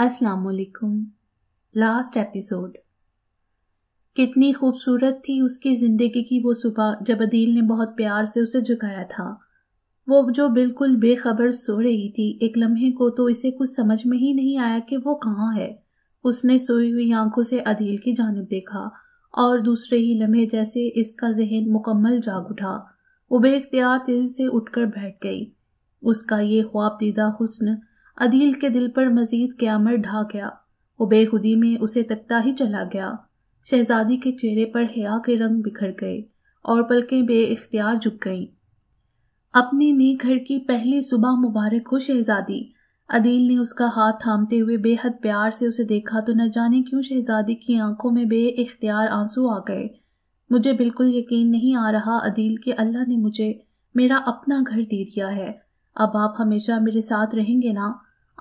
अस्सलाम last episode कितनी खूबसूरत थी उसकी ज़िंदगी की वो सुबह जब अदील ने बहुत प्यार से उसे झुकाया था वो जो बिल्कुल बेखबर सो रही थी एक लम्हे को तो इसे कुछ समझ में ही नहीं आया कि वो कहाँ है उसने सोई हुई आंखों से अदील की जानब देखा और दूसरे ही लम्हे जैसे इसका जहन मुकम्मल जाग उठा वो बेख्तियार तेज़ी से उठकर बैठ गई उसका ये ख्वाब दीदा हुस्न अदील के दिल पर मजीद क्यामर ढा गया वो बेखुदी में उसे तकता ही चला गया शहजादी के चेहरे पर हया के रंग बिखर गए और पलकें बे इख्तियार झुक गईं अपनी नी घर की पहली सुबह मुबारक हो शहजादी अदील ने उसका हाथ थामते हुए बेहद प्यार से उसे देखा तो न जाने क्यों शहजादी की आंखों में बे इख्तियार आंसू आ गए मुझे बिल्कुल यकीन नहीं आ रहा अदील के अल्लाह ने मुझे मेरा अपना घर दे दिया है अब आप हमेशा मेरे साथ रहेंगे ना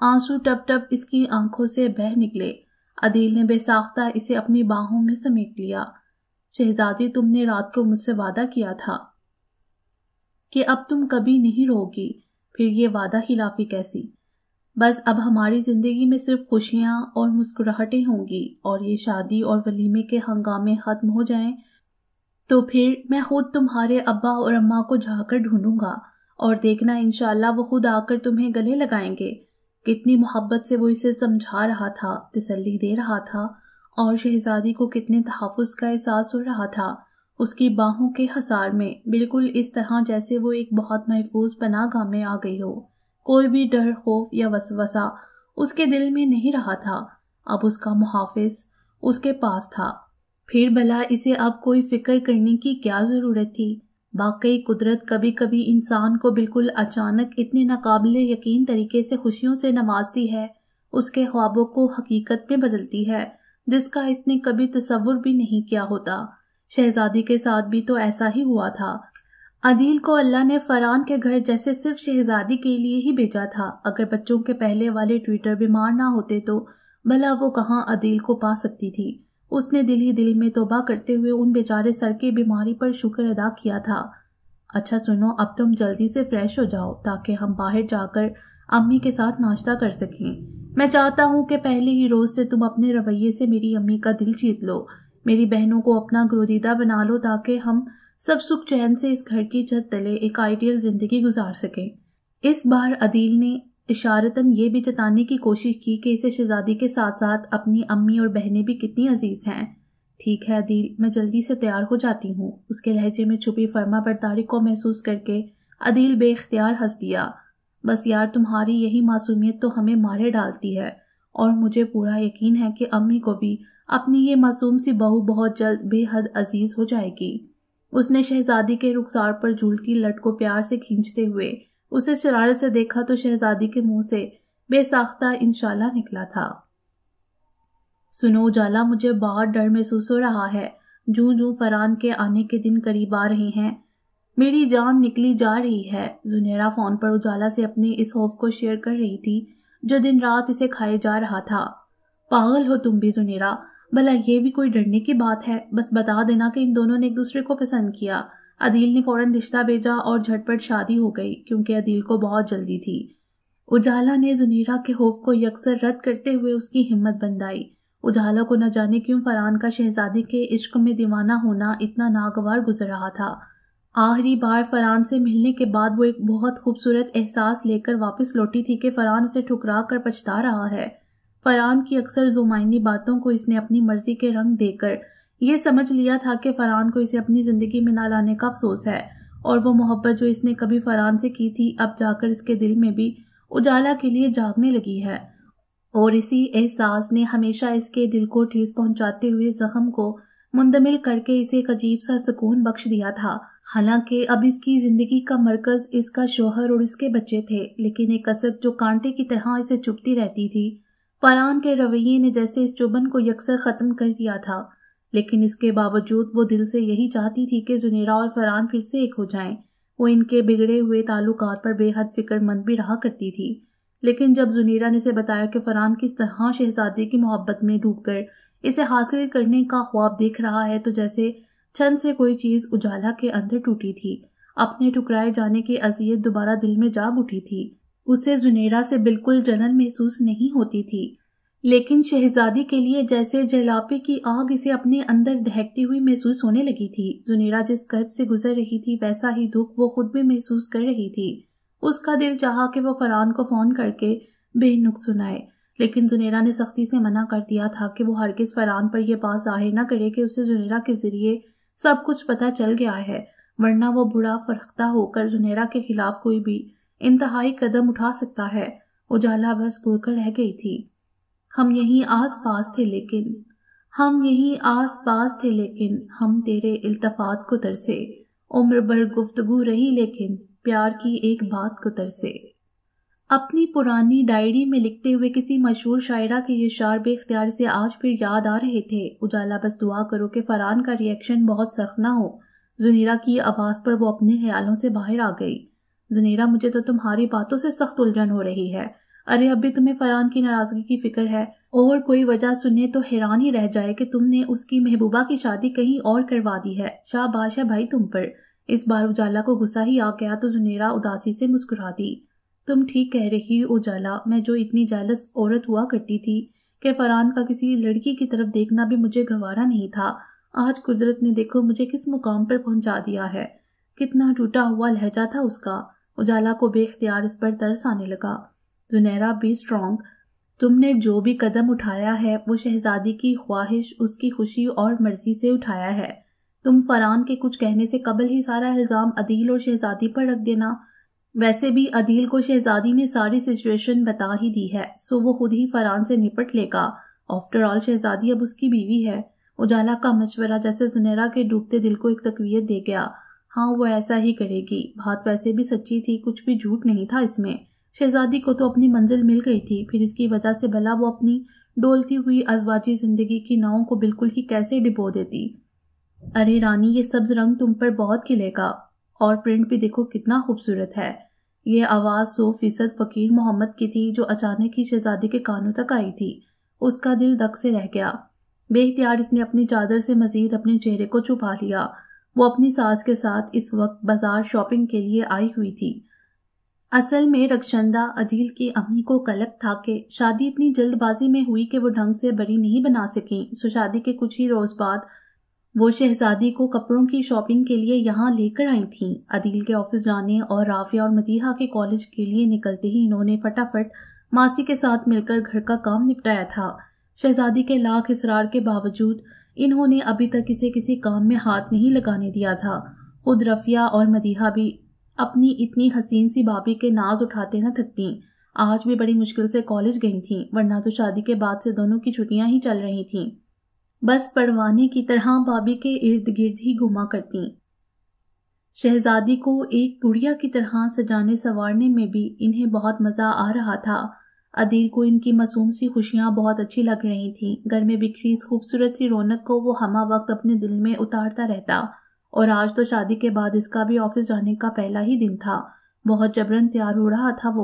आंसू टप टप इसकी आंखों से बह निकले अदील ने बेसाख्ता इसे अपनी बाहों में समेट लिया शहजादी तुमने रात को मुझसे वादा किया था कि अब तुम कभी नहीं रोगी फिर ये वादा खिलाफी कैसी बस अब हमारी ज़िंदगी में सिर्फ खुशियाँ और मुस्कुराहटें होंगी और ये शादी और वलीमे के हंगामे ख़त्म हो जाएं तो फिर मैं खुद तुम्हारे अब्बा और अम्मा को जाकर ढूंढूंगा और देखना इनशाला वो खुद आकर तुम्हें गले लगाएंगे कितनी मोहब्बत से वो इसे समझा रहा था तसल्ली दे रहा था और शहजादी को कितने तहफ़ का एहसास हो रहा था उसकी बाहों के हसार में बिल्कुल इस तरह जैसे वो एक बहुत महफूज पनागाह में आ गई हो कोई भी डर खौफ या वसवसा उसके दिल में नहीं रहा था अब उसका मुहाफ़ उसके पास था फिर भला इसे अब कोई फिक्र करने की क्या ज़रूरत थी वाकई कुदरत कभी कभी इंसान को बिल्कुल अचानक इतने नाकबिल यकीन तरीके से खुशियों से नवाजती है उसके ख्वाबों को हकीकत में बदलती है जिसका इसने कभी तस्वुर भी नहीं किया होता शहजादी के साथ भी तो ऐसा ही हुआ था अदील को अल्लाह ने फरहान के घर जैसे सिर्फ शहजादी के लिए ही भेजा था अगर बच्चों के पहले वाले ट्विटर बीमार ना होते तो भला वो कहाँ अदील को पा सकती थी उसने दिल ही दिल में तोबा करते हुए उन बेचारे सर की बीमारी पर शुक्र अदा किया था अच्छा सुनो अब तुम जल्दी से फ्रेश हो जाओ ताकि हम बाहर जाकर अम्मी के साथ नाश्ता कर सकें मैं चाहता हूँ कि पहले ही रोज़ से तुम अपने रवैये से मेरी अम्मी का दिल जीत लो मेरी बहनों को अपना ग्रोदीदा बना लो ताकि हम सब सुख चैन से इस घर की छत तले एक आइडियल ज़िंदगी गुजार सकें इस बार अदील ने इशारतन ये भी जताने की कोशिश की कि इसे शहजादी के साथ साथ अपनी अम्मी और बहनें भी कितनी अजीज हैं ठीक है अदील मैं जल्दी से तैयार हो जाती हूँ उसके लहजे में छुपी फर्मा बरदारी को महसूस करके अदील बेख्तियार हंस दिया बस यार तुम्हारी यही मासूमियत तो हमें मारे डालती है और मुझे पूरा यकीन है कि अम्मी को भी अपनी ये मासूम सी बहू बहुत जल्द बेहद अजीज हो जाएगी उसने शहजादी के रुखसार पर झूलती लट को प्यार से खींचते हुए उसे शरारत से देखा तो शहजादी के मुंह से बेसाख्ता इंशाला निकला था सुनो उजाला मुझे बहुत डर महसूस हो रहा है जू जू फरान के आने के दिन करीब आ रहे हैं मेरी जान निकली जा रही है जुनेरा फोन पर उजाला से अपने इस खौफ को शेयर कर रही थी जो दिन रात इसे खाए जा रहा था पागल हो तुम भी जुनेरा भला ये भी कोई डरने की बात है बस बता देना कि इन दोनों ने एक दूसरे को पसंद किया अदील ने फौरन रिश्ता भेजा और झटपट शादी हो गई क्योंकि अदील को बहुत जल्दी थी उजाला ने जुनीरा के होफ को यकसर रद्द करते हुए उसकी हिम्मत बंधाई उजाला को न जाने क्यों फरहान का शहजादी के इश्क में दीवाना होना इतना नागवार गुजर रहा था आखिरी बार फरहान से मिलने के बाद वो एक बहुत खूबसूरत एहसास लेकर वापस लौटी थी कि फरहान उसे ठुकरा कर पछता रहा है फरहान की अक्सर जुमाइनी बातों को इसने अपनी मर्जी के रंग देकर ये समझ लिया था कि फरहान को इसे अपनी ज़िंदगी में ना लाने का अफसोस है और वो मोहब्बत जो इसने कभी फरहान से की थी अब जाकर इसके दिल में भी उजाला के लिए जागने लगी है और इसी एहसास ने हमेशा इसके दिल को ठेस पहुंचाते हुए जख्म को मुंदमिल करके इसे एक अजीब सा सुकून बख्श दिया था हालांकि अब इसकी जिंदगी का मरकज इसका शोहर और इसके बच्चे थे लेकिन एक कसर जो कांटे की तरह इसे चुपती रहती थी फरहान के रवैये ने जैसे इस चुबन को यकसर खत्म कर दिया था लेकिन इसके बावजूद वो दिल से यही चाहती थी कि जुनेरा और फरहान फिर से एक हो जाएं। वो इनके बिगड़े हुए ताल्लुक पर बेहद फिक्रमंद भी रहा करती थी लेकिन जब जुनेरा ने इसे बताया कि फरहान किस तरह शहजादी की मोहब्बत में डूबकर इसे हासिल करने का ख्वाब देख रहा है तो जैसे छन से कोई चीज उजाला के अंदर टूटी थी अपने टुकराए जाने की अजियत दोबारा दिल में जाग उठी थी उसे जुनेरा से बिल्कुल जलन महसूस नहीं होती थी लेकिन शहजादी के लिए जैसे जलापे की आग इसे अपने अंदर दहकती हुई महसूस होने लगी थी जुनेरा जिस कर्ब से गुजर रही थी वैसा ही दुख वो खुद भी महसूस कर रही थी उसका दिल चाहा कि वो फरहान को फोन करके बेनुक सुनाए लेकिन जुनेरा ने सख्ती से मना कर दिया था कि वो हर किस फरहान पर यह बात जाहिर न करे कि उसे जुनेरा के जरिए सब कुछ पता चल गया है वरना वो बुरा फरख्ता होकर जुनेरा के खिलाफ कोई भी इंतहाई कदम उठा सकता है उजाला बस कर रह गई थी हम यहीं आस पास थे लेकिन हम यहीं आस पास थे लेकिन हम तेरे इल्तफात को तरसे उम्र भर गुफ्तगु रही लेकिन प्यार की एक बात को तरसे अपनी पुरानी डायरी में लिखते हुए किसी मशहूर शायरा के ये शार बेख्तियार से आज फिर याद आ रहे थे उजाला बस दुआ करो कि फ़रान का रिएक्शन बहुत सख्त ना हो जुनीरा की आवाज़ पर वो अपने ख्यालों से बाहर आ गई जुनीरा मुझे तो तुम्हारी बातों से सख्त उलझन हो रही है अरे अब भी तुम्हें फरहान की नाराजगी की फिक्र है और कोई वजह सुने तो हैरान ही रह जाए कि तुमने उसकी महबूबा की शादी कहीं और करवा दी है शाबाश है भाई तुम पर इस बार उजाला को गुस्सा ही आ गया तो जुनेरा उदासी से मुस्कुरा दी तुम ठीक कह रही हो उजाला मैं जो इतनी जालस औरत हुआ करती थी कि फरहान का किसी लड़की की तरफ देखना भी मुझे गवारा नहीं था आज कुदरत ने देखो मुझे किस मुकाम पर पहुंचा दिया है कितना टूटा हुआ लहजा था उसका उजाला को बेख्तियार इस पर तरस आने लगा जुनैरा बी स्ट्रॉन्ग तुमने जो भी कदम उठाया है वो शहजादी की ख्वाहिश उसकी खुशी और मर्जी से उठाया है तुम फरहान के कुछ कहने से कबल ही सारा इल्ज़ाम अदील और शहजादी पर रख देना वैसे भी अदील को शहजादी ने सारी सिचुएशन बता ही दी है सो वो खुद ही फरहान से निपट लेगा आफ्टर ऑल शहजादी अब उसकी बीवी है उजाला का मशवरा जैसे सुनहरा के डूबते दिल को एक तकवीत दे गया हाँ वो ऐसा ही करेगी बात वैसे भी सच्ची थी कुछ भी झूठ नहीं था इसमें शहजादी को तो अपनी मंजिल मिल गई थी फिर इसकी वजह से भला वो अपनी डोलती हुई अजवाजी जिंदगी की नावों को बिल्कुल ही कैसे डिबो देती अरे रानी ये सब्ज रंग तुम पर बहुत खिलेगा और प्रिंट भी देखो कितना खूबसूरत है ये आवाज़ सौ फीसद फ़कीर मोहम्मद की थी जो अचानक ही शहजादी के कानों तक आई थी उसका दिल दक से रह गया बेख्तियार इसने अपनी चादर से मजीद अपने चेहरे को छुपा लिया वो अपनी सास के साथ इस वक्त बाजार शॉपिंग के लिए आई हुई थी असल में रक्षंदा अदील की अम्मी को कलक था कि शादी इतनी जल्दबाजी में हुई कि वो ढंग से बड़ी नहीं बना सकी सो शादी के कुछ ही रोज बाद वो शहजादी को कपड़ों की शॉपिंग के लिए यहाँ लेकर आई थीं अदील के ऑफिस जाने और राफिया और मदीहा के कॉलेज के लिए निकलते ही इन्होंने फटाफट मासी के साथ मिलकर घर का काम निपटाया था शहजादी के लाख इसरार के बावजूद इन्होंने अभी तक इसे किसी काम में हाथ नहीं लगाने दिया था खुद रफिया और मदीहा भी अपनी इतनी हसीन सी भाभी के नाज उठाते ना थकती आज भी बड़ी मुश्किल से कॉलेज गई थी वरना तो शादी के बाद से दोनों की छुट्टियां ही चल रही थीं बस पड़वाने की तरह भाभी के इर्द गिर्द ही घुमा करती शहजादी को एक बुढ़िया की तरह सजाने संवारने में भी इन्हें बहुत मज़ा आ रहा था अदील को इनकी मासूम सी खुशियाँ बहुत अच्छी लग रही थीं घर में बिखरी इस खूबसूरत सी रौनक को वो हमा वक्त अपने दिल में उतारता रहता और आज तो शादी के बाद इसका भी ऑफिस जाने का पहला ही दिन था बहुत जबरन तैयार हो रहा था वो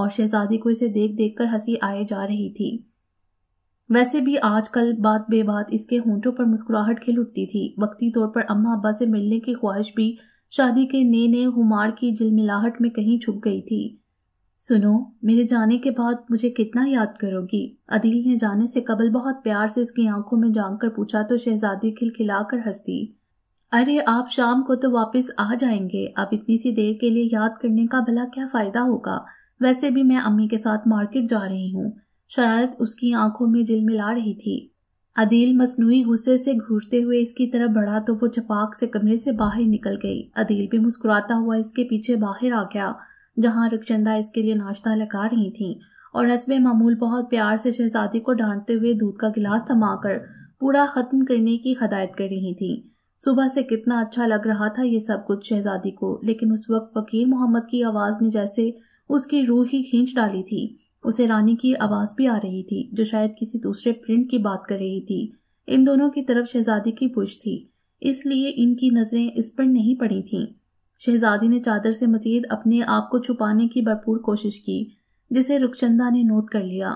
और शहजादी को इसे देख देख कर हंसी आए जा रही थी वैसे भी आजकल बात बेबात इसके होंठों पर मुस्कुराहट खिल उठती थी वक्ती तौर पर अम्मा अब्बा से मिलने की ख्वाहिश भी शादी के नए नए हुमार की झिलमिलाहट में कहीं छुप गई थी सुनो मेरे जाने के बाद मुझे कितना याद करोगी अदील ने जाने से कबल बहुत प्यार से इसकी आंखों में जाग कर पूछा तो शहजादी खिलखिला कर हंसती अरे आप शाम को तो वापस आ जाएंगे अब इतनी सी देर के लिए याद करने का भला क्या फायदा होगा वैसे भी मैं अम्मी के साथ मार्केट जा रही हूँ शरारत उसकी आंखों में जिल मिला रही थी अदील मसनू गुस्से से घूरते हुए इसकी तरफ बढ़ा तो वो चपाक से कमरे से बाहर निकल गई अदील भी मुस्कुराता हुआ इसके पीछे बाहर आ गया जहाँ रक्षंदा इसके लिए नाश्ता लगा रही थी और हसब मामूल बहुत प्यार से शहजादी को डांटते हुए दूध का गिलास थमा पूरा ख़त्म करने की हदायत कर रही थी सुबह से कितना अच्छा लग रहा था ये सब कुछ शहजादी को लेकिन उस वक्त फकीर मोहम्मद की आवाज ने जैसे उसकी रूह ही खींच डाली थी उसे रानी की आवाज भी आ रही थी जो शायद किसी दूसरे प्रिंट की बात कर रही थी इन दोनों की तरफ शहजादी की पुश थी इसलिए इनकी नजरें इस पर नहीं पड़ी थीं शहजादी ने चादर से मजीद अपने आप को छुपाने की भरपूर कोशिश की जिसे रुखचंदा ने नोट कर लिया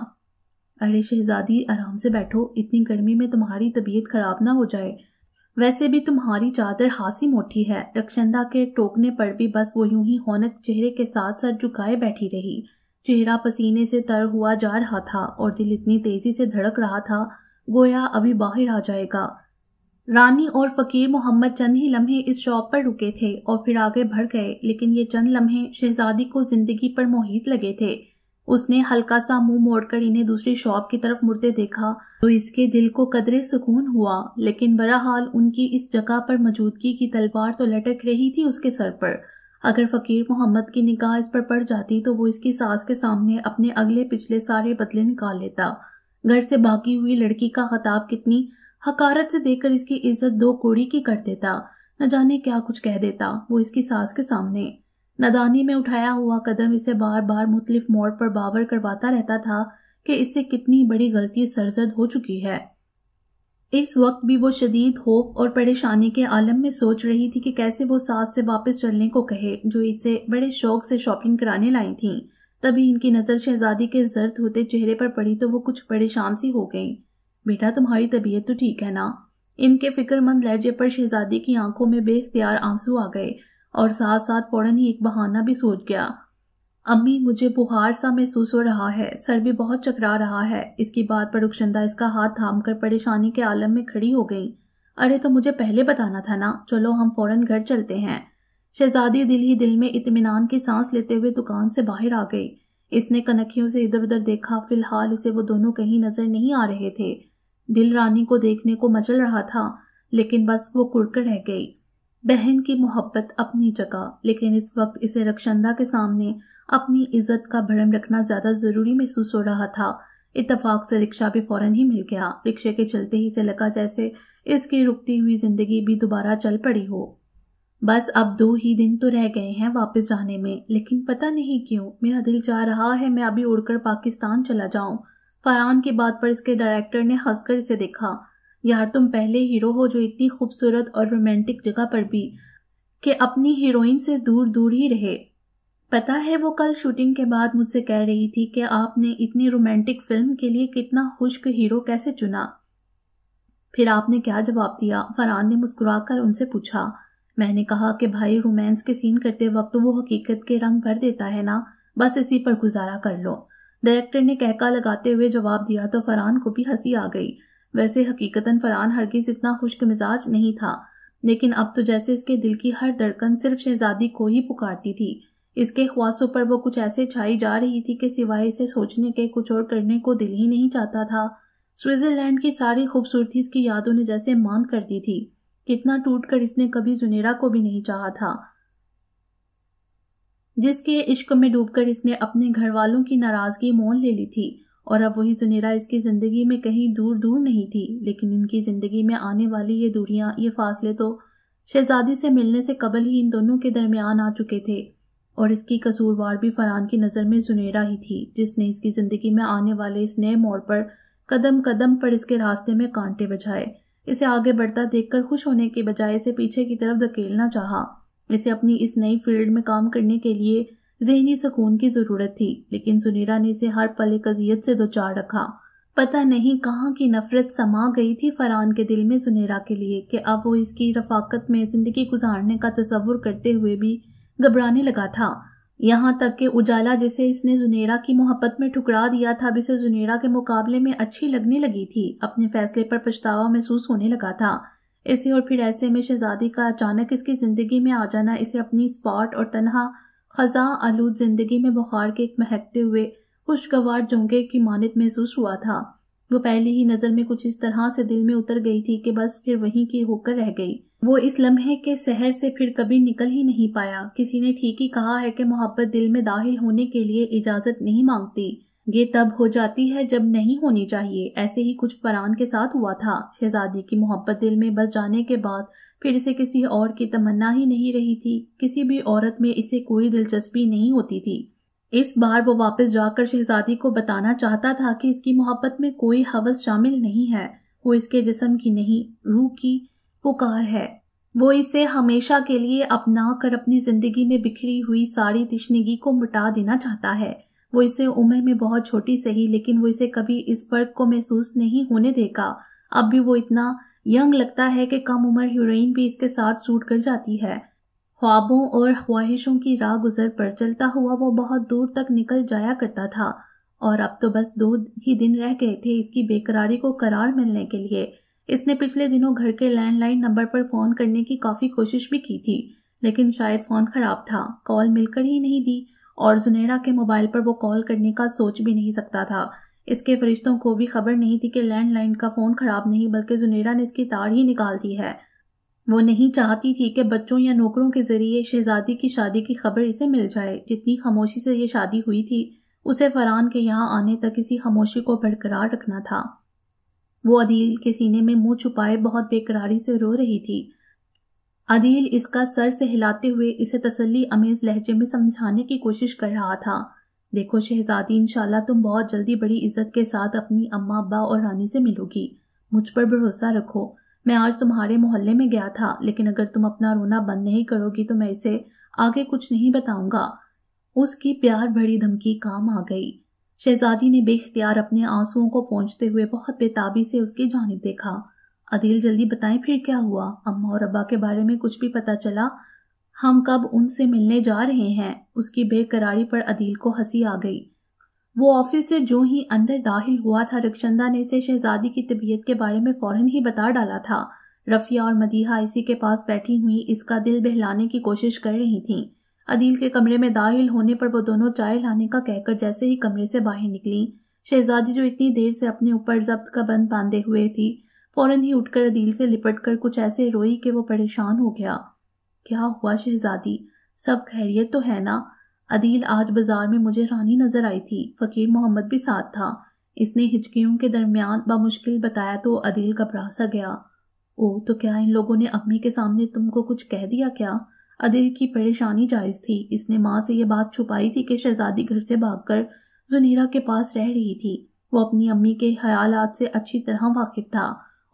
अरे शहजादी आराम से बैठो इतनी गर्मी में तुम्हारी तबीयत खराब ना हो जाए वैसे भी तुम्हारी चादर हासी मोटी है रक्षंदा के टोकने पर भी बस वो यूं ही होनक चेहरे के साथ सर झुकाए बैठी रही चेहरा पसीने से तर हुआ जा रहा था और दिल इतनी तेजी से धड़क रहा था गोया अभी बाहर आ जाएगा रानी और फकीर मोहम्मद चंद ही लम्हे इस शॉप पर रुके थे और फिर आगे बढ़ गए लेकिन ये चंद लम्हे शहजादी को जिंदगी पर मोहित लगे थे उसने हल्का सा मुंह मोड़कर इन्हें दूसरी शॉप की तरफ मुड़ते देखा तो इसके दिल को कदरे सुकून हुआ लेकिन बहरहाल उनकी इस जगह पर मौजूदगी की तलवार तो लटक रही थी उसके सर पर अगर फकीर मोहम्मद की निगाह इस पर पड़ जाती तो वो इसकी सास के सामने अपने अगले पिछले सारे बदले निकाल लेता घर से भागी हुई लड़की का खताब कितनी हकारत से देकर इसकी इज्जत दो कोड़ी की कर देता न जाने क्या कुछ कह देता वो इसकी सास के सामने नदानी में उठाया हुआ कदम इसे बार बार मुख्तलिफ मोड़ पर बावर करवाता रहता था कि इससे कितनी बड़ी गलती सरजद हो चुकी है इस वक्त भी वो शदीद खौफ और परेशानी के आलम में सोच रही थी कि कैसे वो सास से वापस चलने को कहे जो इसे बड़े शौक से शॉपिंग कराने लाई थी तभी इनकी नज़र शहजादी के जर्द होते चेहरे पर पड़ी तो वो कुछ परेशान सी हो गई बेटा तुम्हारी तबीयत तो ठीक है ना इनके फिक्रमंद लहजे पर शहजादी की आंखों में बेख्तियार आंसू आ गए और साथ साथ फ़ौरन ही एक बहाना भी सोच गया अम्मी मुझे बुहार सा महसूस हो रहा है सर भी बहुत चकरा रहा है इसकी बात पर रुखशंदा इसका हाथ थाम कर परेशानी के आलम में खड़ी हो गई अरे तो मुझे पहले बताना था ना चलो हम फौरन घर चलते हैं शहजादी दिल ही दिल में इतमान की सांस लेते हुए दुकान से बाहर आ गई इसने कनखियों से इधर उधर देखा फिलहाल इसे वो दोनों कहीं नजर नहीं आ रहे थे दिल रानी को देखने को मचल रहा था लेकिन बस वो कुड़कर रह गई बहन की मोहब्बत अपनी जगह लेकिन इस वक्त इसे रक्षंदा के सामने अपनी इज्जत का भरम रखना ज्यादा जरूरी महसूस हो रहा था इतफाक से रिक्शा भी फौरन ही मिल गया रिक्शे के चलते ही से लगा जैसे इसकी रुकती हुई जिंदगी भी दोबारा चल पड़ी हो बस अब दो ही दिन तो रह गए हैं वापस जाने में लेकिन पता नहीं क्यों मेरा दिल चाह रहा है मैं अभी उड़कर पाकिस्तान चला जाऊं फरहान की बात पर इसके डायरेक्टर ने हंसकर इसे देखा यार तुम पहले हीरो हो जो इतनी खूबसूरत और रोमांटिक जगह पर भी कि अपनी हीरोइन से दूर दूर ही रहे पता है वो कल शूटिंग के बाद मुझसे कह रही थी कि आपने इतनी रोमांटिक फिल्म के लिए कितना खुश्क हीरो कैसे चुना फिर आपने क्या जवाब दिया फरहान ने मुस्कुराकर उनसे पूछा मैंने कहा कि भाई रोमांस के सीन करते वक्त वो हकीकत के रंग भर देता है ना बस इसी पर गुजारा कर लो डायरेक्टर ने कहका लगाते हुए जवाब दिया तो फरहान को भी हंसी आ गई वैसे हकीकतन फरहान हरगिज इतना खुश्क मिजाज नहीं था लेकिन अब तो जैसे इसके दिल की हर धड़कन सिर्फ शहजादी को ही पुकारती थी इसके ख्वासों पर वो कुछ ऐसे छाई जा रही थी कि सिवाय इसे सोचने के कुछ और करने को दिल ही नहीं चाहता था स्विट्जरलैंड की सारी खूबसूरती इसकी यादों ने जैसे मान कर दी थी कितना टूट कर इसने कभी जुनेरा को भी नहीं चाहा था जिसके इश्क में डूबकर इसने अपने घर वालों की नाराजगी मोल ले ली थी और अब वही जुनेरा इसकी ज़िंदगी में कहीं दूर दूर नहीं थी लेकिन इनकी ज़िंदगी में आने वाली ये दूरियाँ ये फासले तो शहजादी से मिलने से कबल ही इन दोनों के दरमियान आ चुके थे और इसकी कसूरवार भी फरहान की नज़र में जुनेरा ही थी जिसने इसकी ज़िंदगी में आने वाले इस नए मोड़ पर कदम कदम पर इसके रास्ते में कांटे बजाए इसे आगे बढ़ता देखकर खुश होने के बजाय इसे पीछे की तरफ धकेलना चाहा इसे अपनी इस नई फील्ड में काम करने के लिए जहनी सुकून की जरूरत थी लेकिन सुनीरा ने इसे हर पल एक अजियत से चार रखा पता नहीं कहाँ की नफरत समा गई थी फरहान के दिल में सुनेरा के लिए कि अब वो इसकी रफाकत में ज़िंदगी गुजारने का तस्वुर करते हुए भी घबराने लगा था यहाँ तक कि उजाला जिसे इसने जुनेरा की मोहब्बत में ठुकरा दिया था अब इसे जुनेरा के मुकाबले में अच्छी लगने लगी थी अपने फैसले पर पछतावा महसूस होने लगा था इसे और फिर ऐसे में शहजादी का अचानक इसकी ज़िंदगी में आ जाना इसे अपनी स्पॉट और तनहा खजा आलूद जिंदगी में बुखार के एक महकते हुए खुशगवार झोंके की मानत महसूस हुआ था वो पहली ही नजर में कुछ इस तरह से दिल में उतर गई थी कि बस फिर वहीं की होकर रह गई वो इस लम्हे के शहर से फिर कभी निकल ही नहीं पाया किसी ने ठीक ही कहा है कि मोहब्बत दिल में दाखिल होने के लिए इजाजत नहीं मांगती ये तब हो जाती है जब नहीं होनी चाहिए ऐसे ही कुछ फरान के साथ हुआ था शहजादी की मोहब्बत दिल में बस जाने के बाद फिर इसे किसी और की तमन्ना ही नहीं रही थी किसी भी औरत में इसे कोई दिलचस्पी नहीं होती थी इस बार वो वापस जाकर शहजादी को बताना चाहता था कि इसकी मोहब्बत में कोई हवस शामिल नहीं है वो इसके जिसम की नहीं रूह की पुकार है वो इसे हमेशा के लिए अपना कर अपनी जिंदगी में बिखरी हुई सारी तिश्नगी को मिटा देना चाहता है वो इसे उम्र में बहुत छोटी सही लेकिन वो इसे कभी इस फर्क को महसूस नहीं होने देगा अब भी वो इतना यंग लगता है कि कम उम्र हीरोइन भी इसके साथ सूट कर जाती है ख्वाबों और ख्वाहिशों की राह गुजर पर चलता हुआ वो बहुत दूर तक निकल जाया करता था और अब तो बस दो ही दिन रह गए थे इसकी बेकरारी को करार मिलने के लिए इसने पिछले दिनों घर के लैंडलाइन नंबर पर फ़ोन करने की काफ़ी कोशिश भी की थी लेकिन शायद फ़ोन ख़राब था कॉल मिलकर ही नहीं दी और जुनेरा के मोबाइल पर वो कॉल करने का सोच भी नहीं सकता था इसके फरिश्तों को भी खबर नहीं थी कि लैंडलाइन का फ़ोन ख़राब नहीं बल्कि जुनेरा ने इसकी तार ही निकाल दी है वो नहीं चाहती थी कि बच्चों या नौकरों के ज़रिए शहजादी की शादी की खबर इसे मिल जाए जितनी खामोशी से ये शादी हुई थी उसे फरहान के यहाँ आने तक इसी खामोशी को बरकरार रखना था वो अदील के सीने में मुंह छुपाए बहुत बेकरारी से रो रही थी अदील इसका सर से हिलाते हुए इसे तसल्ली अमेज लहजे में समझाने की कोशिश कर रहा था देखो शहजादी इंशाल्लाह तुम बहुत जल्दी बड़ी इज्जत के साथ अपनी अम्मा अब्बा और रानी से मिलोगी मुझ पर भरोसा रखो मैं आज तुम्हारे मोहल्ले में गया था लेकिन अगर तुम अपना रोना बंद नहीं करोगी तो मैं इसे आगे कुछ नहीं बताऊंगा उसकी प्यार भरी धमकी काम आ गई शहजादी ने बेख्तियार अपने आंसुओं को पहुंचते हुए बहुत बेताबी से उसकी जानब देखा अदिल जल्दी बताएं फिर क्या हुआ अम्मा और अब्बा के बारे में कुछ भी पता चला हम कब उनसे मिलने जा रहे हैं उसकी बेकरारी पर अदील को हंसी आ गई वो ऑफिस से जो ही अंदर दाखिल हुआ था रक्षंदा ने इसे शहजादी की तबीयत के बारे में फौरन ही बता डाला था रफिया और मदीहा इसी के पास बैठी हुई इसका दिल बहलाने की कोशिश कर रही थीं। अदील के कमरे में दाखिल होने पर वो दोनों चाय लाने का कहकर जैसे ही कमरे से बाहर निकली शहजादी जो इतनी देर से अपने ऊपर जब्त का बंद बांधे हुए थी फौरन ही उठकर अदील से लिपट कर कुछ ऐसे रोई कि वो परेशान हो गया क्या हुआ शहजादी सब खैरियत तो है ना अदील आज बाजार में मुझे रानी नजर आई थी फकीर मोहम्मद भी साथ था इसने हिचकियों के दरमियान बामुश्किल बताया तो अदील घबरा सा गया ओ तो क्या इन लोगों ने अम्मी के सामने तुमको कुछ कह दिया क्या अदील की परेशानी जायज थी इसने माँ से यह बात छुपाई थी कि शहजादी घर से भागकर जुनीरा के पास रह रही थी वो अपनी अम्मी के ख्याल से अच्छी तरह वाकिफ था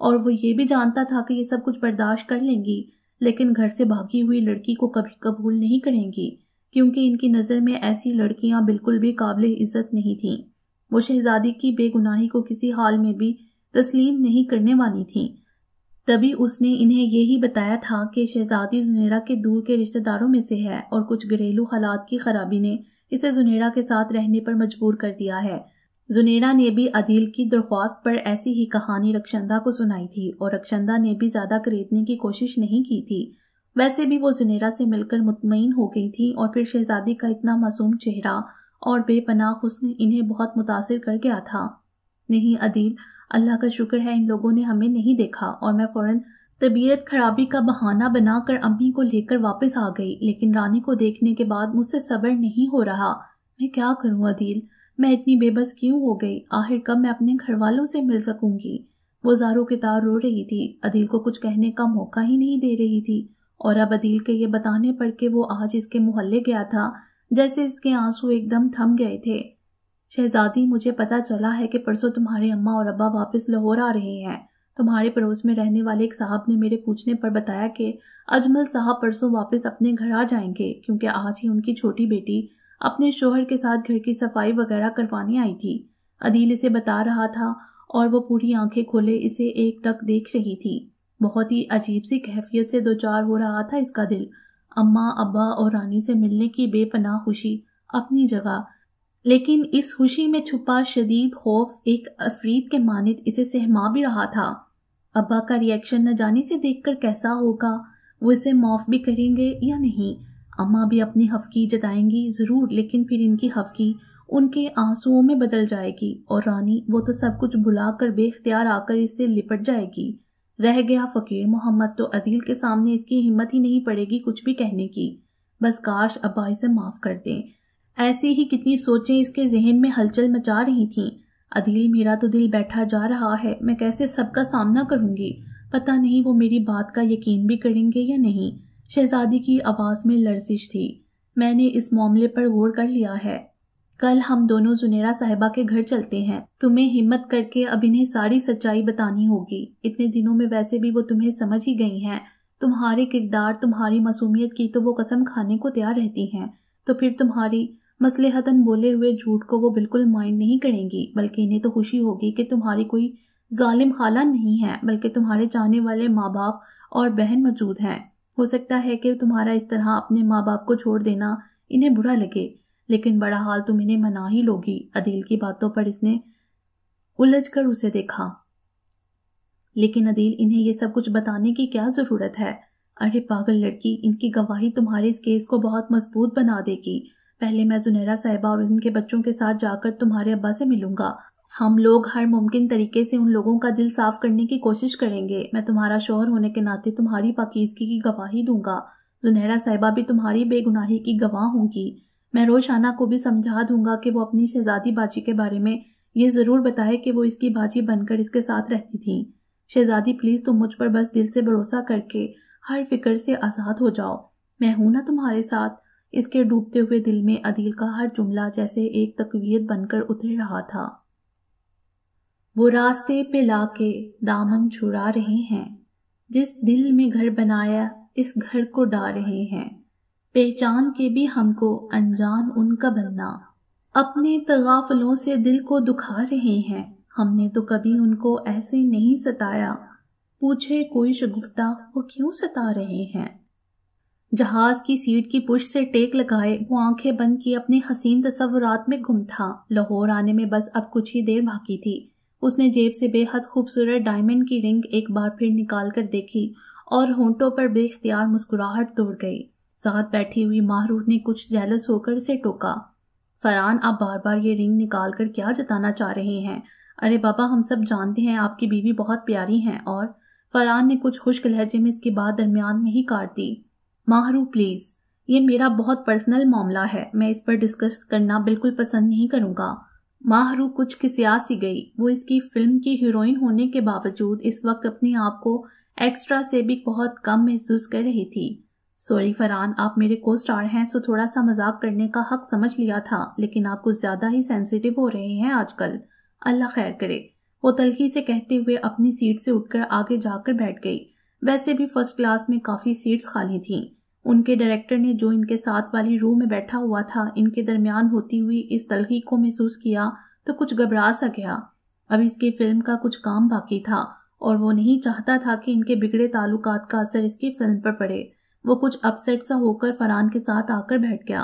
और वो ये भी जानता था कि ये सब कुछ बर्दाश्त कर लेंगी लेकिन घर से भागी हुई लड़की को कभी कबूल नहीं करेंगी क्योंकि इनकी नज़र में ऐसी लड़कियां बिल्कुल भी काबिल इज्जत नहीं थीं वो शहजादी की बेगुनाही को किसी हाल में भी तस्लीम नहीं करने वाली थीं तभी उसने इन्हें यही बताया था कि शहजादी जुनेरा के दूर के रिश्तेदारों में से है और कुछ घरेलू हालात की खराबी ने इसे जुनेरा के साथ रहने पर मजबूर कर दिया है जुनेरा ने भी अदील की दरख्वास्त पर ऐसी ही कहानी रक्षंदा को सुनाई थी और रक्षंदा ने भी ज्यादा खरीदने की कोशिश नहीं की थी वैसे भी वो जुनेरा से मिलकर मुतमिन हो गई थी और फिर शहजादी का इतना मासूम चेहरा और बेपनाह हुस्न इन्हें बहुत मुतासर कर गया था नहीं अदील अल्लाह का शुक्र है इन लोगों ने हमें नहीं देखा और मैं फौरन तबीयत खराबी का बहाना बनाकर अम्मी को लेकर वापस आ गई लेकिन रानी को देखने के बाद मुझसे सब्र नहीं हो रहा मैं क्या करूं अदील मैं इतनी बेबस क्यों हो गई आखिर कब मैं अपने घर वालों से मिल सकूंगी वो जारो के तार रो रही थी अदील को कुछ कहने का मौका ही नहीं दे रही थी और अब अदील के ये बताने पर के वो आज इसके मोहल्ले गया था जैसे इसके आंसू एकदम थम गए थे शहजादी मुझे पता चला है कि परसों तुम्हारे अम्मा और अब्बा वापस लाहौर आ रहे हैं तुम्हारे पड़ोस में रहने वाले एक साहब ने मेरे पूछने पर बताया कि अजमल साहब परसों वापस अपने घर आ जाएंगे क्योंकि आज ही उनकी छोटी बेटी अपने शोहर के साथ घर की सफाई वगैरह करवाने आई थी अदील इसे बता रहा था और वो पूरी आंखें खोले इसे एक टक देख रही थी बहुत ही अजीब सी कैफियत से दो चार हो रहा था इसका दिल अम्मा अब्बा और रानी से मिलने की बेपनाह खुशी अपनी जगह लेकिन इस खुशी में छुपा शदीद खौफ एक अफरीद के मानित इसे सहमा भी रहा था अब्बा का रिएक्शन न जाने से देखकर कैसा होगा वो इसे माफ़ भी करेंगे या नहीं अम्मा भी अपनी हफकी जताएंगी ज़रूर लेकिन फिर इनकी हफकी उनके आंसुओं में बदल जाएगी और रानी वो तो सब कुछ भुला कर बेख्तियार आकर इससे लिपट जाएगी रह गया फ़कीर मोहम्मद तो अदील के सामने इसकी हिम्मत ही नहीं पड़ेगी कुछ भी कहने की बस काश अब्बा इसे माफ़ कर दें ऐसी ही कितनी सोचें इसके जहन में हलचल मचा रही थीं अदील मेरा तो दिल बैठा जा रहा है मैं कैसे सबका सामना करूंगी पता नहीं वो मेरी बात का यकीन भी करेंगे या नहीं शहजादी की आवाज में लर्जिश थी मैंने इस मामले पर गौर कर लिया है कल हम दोनों जुनेरा साहिबा के घर चलते हैं तुम्हें हिम्मत करके अब इन्हें सारी सच्चाई बतानी होगी इतने दिनों में वैसे भी वो तुम्हें समझ ही गई हैं तुम्हारे किरदार तुम्हारी मासूमियत की तो वो कसम खाने को तैयार रहती हैं तो फिर तुम्हारी मसलहतन बोले हुए झूठ को वो बिल्कुल माइंड नहीं करेंगी बल्कि इन्हें तो खुशी होगी कि तुम्हारी कोई जालिम खाला नहीं है बल्कि तुम्हारे चाहने वाले माँ बाप और बहन मौजूद हैं हो सकता है कि तुम्हारा इस तरह अपने माँ बाप को छोड़ देना इन्हें बुरा लगे लेकिन बड़ा हाल तुम इन्हें मना ही लोगी अदील की बातों पर इसने उलझ कर उसे देखा लेकिन अदील इन्हें यह सब कुछ बताने की क्या जरूरत है अरे पागल लड़की इनकी गवाही तुम्हारे इस केस को बहुत मजबूत बना देगी पहले मैं जुनेरा साहिबा और इनके बच्चों के साथ जाकर तुम्हारे अब्बा से मिलूंगा हम लोग हर मुमकिन तरीके से उन लोगों का दिल साफ करने की कोशिश करेंगे मैं तुम्हारा शोहर होने के नाते तुम्हारी पाकिजगी की गवाही दूंगा जुनहरा साहिबा भी तुम्हारी बेगुनाही की गवाह होंगी मैं रोशाना को भी समझा दूंगा कि वो अपनी शहजादी बाजी के बारे में ये ज़रूर बताए कि वो इसकी बाजी बनकर इसके साथ रहती थी शहजादी प्लीज़ तुम मुझ पर बस दिल से भरोसा करके हर फिक्र से आज़ाद हो जाओ मैं हूं ना तुम्हारे साथ इसके डूबते हुए दिल में अदील का हर जुमला जैसे एक तकवीत बनकर उतर रहा था वो रास्ते पे लाके दामन छुड़ा रहे हैं जिस दिल में घर बनाया इस घर को डा रहे हैं पहचान के भी हमको अनजान उनका बनना अपने तगाफलों से दिल को दुखा रहे हैं हमने तो कभी उनको ऐसे नहीं सताया पूछे कोई शगुफ्ता वो क्यों सता रहे हैं जहाज की सीट की पुश से टेक लगाए वो आंखें बंद की अपने हसीन तस्वुरात में गुम था लाहौर आने में बस अब कुछ ही देर बाकी थी उसने जेब से बेहद खूबसूरत डायमंड की रिंग एक बार फिर निकाल कर देखी और होंटों पर बेख्तियार मुस्कुराहट तोड़ गई साथ बैठी हुई माहरूफ ने कुछ जेलस होकर उसे टोका फरहान आप बार बार ये रिंग निकाल कर क्या जताना चाह रहे हैं अरे बाबा हम सब जानते हैं आपकी बीवी बहुत प्यारी हैं और फरहान ने कुछ खुश्क लहजे में इसके बाद दरमियान में ही काट दी माहरू प्लीज़ ये मेरा बहुत पर्सनल मामला है मैं इस पर डिस्कस करना बिल्कुल पसंद नहीं करूँगा माहरू कुछ किसिया सी गई वो इसकी फिल्म की हीरोइन होने के बावजूद इस वक्त अपने आप को एक्स्ट्रा से भी बहुत कम महसूस कर रही थी सॉरी फरान आप मेरे को स्टार हैं सो थोड़ा सा मजाक करने का हक समझ लिया था लेकिन आप कुछ ज्यादा ही सेंसिटिव हो रहे हैं आजकल अल्लाह खैर करे वो तलखी से कहते हुए अपनी सीट से उठकर आगे जाकर बैठ गई वैसे भी फर्स्ट क्लास में काफी सीट्स खाली थीं उनके डायरेक्टर ने जो इनके साथ वाली रूम में बैठा हुआ था इनके दरमियान होती हुई इस तलखी को महसूस किया तो कुछ घबरा सा गया अब इसकी फिल्म का कुछ काम बाकी था और वो नहीं चाहता था कि इनके बिगड़े ताल्लुक का असर इसकी फिल्म पर पड़े वो कुछ अपसेट सा होकर फरहान के साथ आकर बैठ गया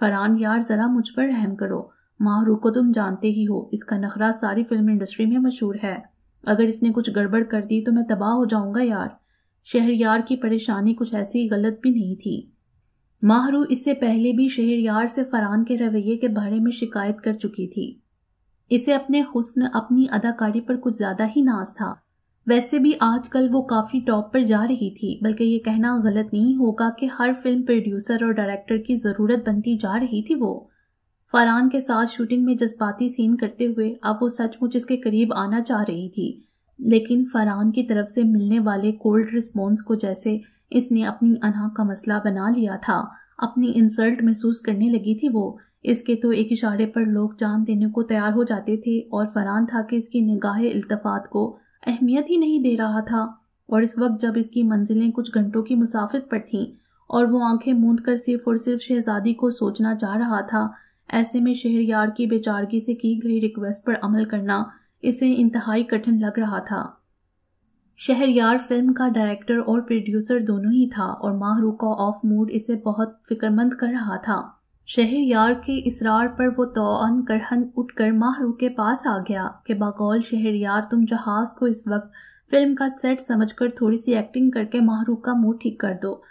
फरहान यार ज़रा मुझ पर रहम करो माहरू को तुम जानते ही हो इसका नखरा सारी फिल्म इंडस्ट्री में मशहूर है अगर इसने कुछ गड़बड़ कर दी तो मैं तबाह हो जाऊंगा यार शहरयार की परेशानी कुछ ऐसी गलत भी नहीं थी माहरू इससे पहले भी शहरयार से फरान के रवैये के बारे में शिकायत कर चुकी थी इसे अपने हुस्न अपनी अदाकारी पर कुछ ज्यादा ही नाज था वैसे भी आजकल वो काफी टॉप पर जा रही थी बल्कि ये कहना गलत नहीं होगा कि हर फिल्म प्रोड्यूसर और डायरेक्टर की जरूरत बनती जा रही थी वो फरहान के साथ शूटिंग में जज्बाती सीन करते हुए अब वो सचमुच इसके करीब आना चाह रही थी लेकिन फरहान की तरफ से मिलने वाले कोल्ड रिस्पॉन्स को जैसे इसने अपनी अनहा का मसला बना लिया था अपनी इंसल्ट महसूस करने लगी थी वो इसके तो एक इशारे पर लोग जान देने को तैयार हो जाते थे और फरहान था कि इसकी निगाह इल्तफात को अहमियत ही नहीं दे रहा था और इस वक्त जब इसकी मंजिलें कुछ घंटों की मुसाफत पर थीं और वो आंखें मूंद कर सिर्फ और सिर्फ शहजादी को सोचना चाह रहा था ऐसे में यार की बेचारगी से की गई रिक्वेस्ट पर अमल करना इसे इंतहाई कठिन लग रहा था शहरयार फिल्म का डायरेक्टर और प्रोड्यूसर दोनों ही था और माहरू का ऑफ मूड इसे बहुत फिक्रमंद कर रहा था शहर यार के इसरार पर वो तो करहन उठकर माहरू के पास आ गया कि बकौल यार तुम जहाज को इस वक्त फिल्म का सेट समझकर थोड़ी सी एक्टिंग करके माहरू का मूड ठीक कर दो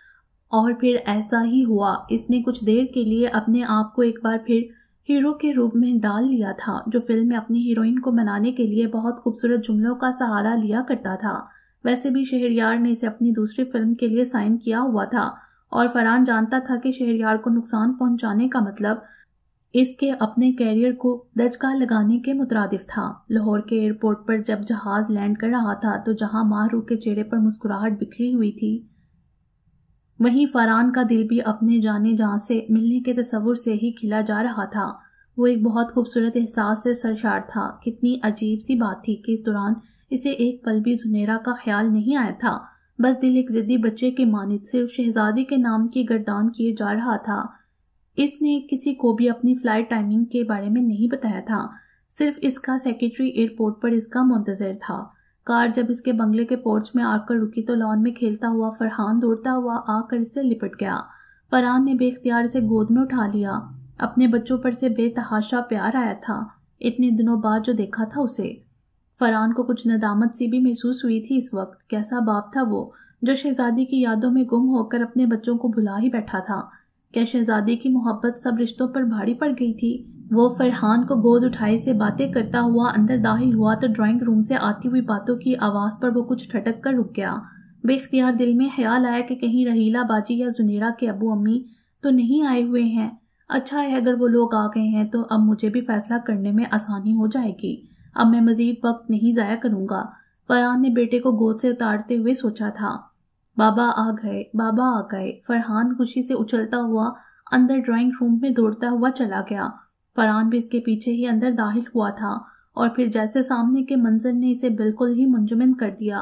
और फिर ऐसा ही हुआ इसने कुछ देर के लिए अपने आप को एक बार फिर हीरो के रूप में डाल लिया था जो फिल्म में अपनी हीरोइन को मनाने के लिए बहुत खूबसूरत जुमलों का सहारा लिया करता था वैसे भी शहरियार ने इसे अपनी दूसरी फिल्म के लिए साइन किया हुआ था और फरहान जानता था कि शहरियार को नुकसान पहुंचाने का मतलब इसके अपने कैरियर को दचका लगाने के मुतरदिफ था लाहौर के एयरपोर्ट पर जब जहाज लैंड कर रहा था तो जहां माहरू के चेहरे पर मुस्कुराहट बिखरी हुई थी वहीं फरहान का दिल भी अपने जाने जहाँ से मिलने के तस्वुर से ही खिला जा रहा था वो एक बहुत खूबसूरत एहसास से सरशार था कितनी अजीब सी बात थी कि इस दौरान इसे एक पल भी जुनेरा का ख्याल नहीं आया था बस दिल एक जिद्दी बच्चे के मानित सिर्फ शहजादी के नाम की गर्दान किए जा रहा था इसने किसी को भी अपनी फ्लाइट टाइमिंग के बारे में नहीं बताया था सिर्फ इसका सेक्रेटरी एयरपोर्ट पर इसका मुंतजर था कार जब इसके बंगले के पोर्च में आकर रुकी तो लॉन में खेलता हुआ फरहान दौड़ता हुआ आकर इससे लिपट गया फरहान ने बेख्तियार इसे गोद में उठा लिया अपने बच्चों पर से बेतहाशा प्यार आया था इतने दिनों बाद जो देखा था उसे फरहान को कुछ नदामत सी भी महसूस हुई थी इस वक्त कैसा बाप था वो जो शहजादी की यादों में गुम होकर अपने बच्चों को भुला ही बैठा था क्या शहजादी की मोहब्बत सब रिश्तों पर भारी पड़ गई थी वो फरहान को गोद उठाए से बातें करता हुआ अंदर दाखिल हुआ तो ड्राइंग रूम से आती हुई बातों की आवाज़ पर वो कुछ ठटक कर रुक गया बेख्तियार दिल में ख्याल आया कि कहीं रहीला बाजी या जुनेरा के अबू अम्मी तो नहीं आए हुए हैं अच्छा है अगर वो लोग आ गए हैं तो अब मुझे भी फैसला करने में आसानी हो जाएगी अब मैं मज़ीद वक्त नहीं ज़ाया करूँगा फरहान ने बेटे को गोद से उतारते हुए सोचा था बाबा आ गए बाबा आ गए फरहान खुशी से उछलता हुआ अंदर ड्राइंग रूम में दौड़ता हुआ चला गया फरहान भी इसके पीछे ही अंदर दाखिल हुआ था और फिर जैसे सामने के मंजर ने इसे बिल्कुल ही मुंजमन कर दिया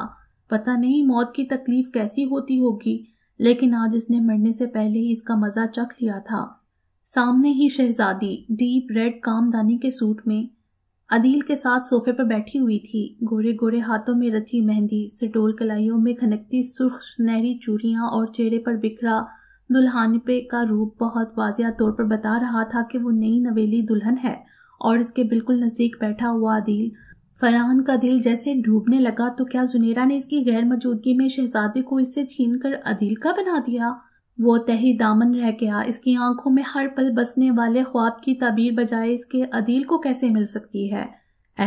पता नहीं मौत की तकलीफ कैसी होती होगी लेकिन आज इसने मरने से पहले ही इसका मजा चख लिया था सामने ही शहजादी डीप रेड कामदानी के सूट में अदील के साथ सोफे पर बैठी हुई थी गोरे गोरे हाथों में रची मेहंदी सिटोल कलाइयों में खनकती सुर्ख सुनहरी चूड़ियां और चेहरे पर बिखरा दुल्हन पे का रूप बहुत वाजिया तौर पर बता रहा था कि वो नई नवेली दुल्हन है और इसके बिल्कुल नज़दीक बैठा हुआ आदिल फरहान का दिल जैसे डूबने लगा तो क्या जुनेरा ने इसकी गैर मौजूदगी में शहजादे को इससे छीन कर अदील का बना दिया वो तही दामन रह गया इसकी आंखों में हर पल बसने वाले ख्वाब की तबीर बजाय इसके अदील को कैसे मिल सकती है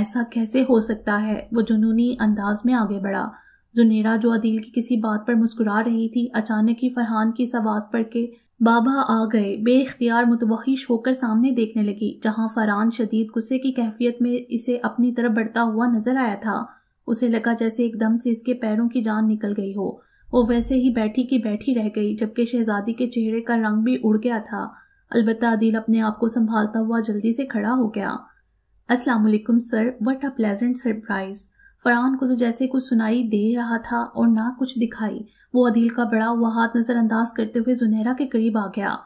ऐसा कैसे हो सकता है वो जुनूनी अंदाज में आगे बढ़ा जुनेरा जो अदील की किसी बात पर मुस्कुरा रही थी अचानक ही फरहान की सवास पढ़ के बाबा आ गए बेख्तियार मुतवहिश होकर सामने देखने लगी जहां फरहान शदीद गुस्से की कैफियत में इसे अपनी तरफ बढ़ता हुआ नजर आया था उसे लगा जैसे एकदम से इसके पैरों की जान निकल गई हो वो वैसे ही बैठी की बैठी रह गई जबकि शहजादी के चेहरे का रंग भी उड़ गया था अलबत् अदील अपने आप को संभालता हुआ जल्दी से खड़ा हो गया अस्सलाम वालेकुम sir what a pleasant surprise Farhan को तो जैसे कुछ सुनाई दे रहा था और ना कुछ दिखाई वो अदील का बड़ा हुआ हाथ नजरअंदाज करते हुए जुनेरा के करीब आ गया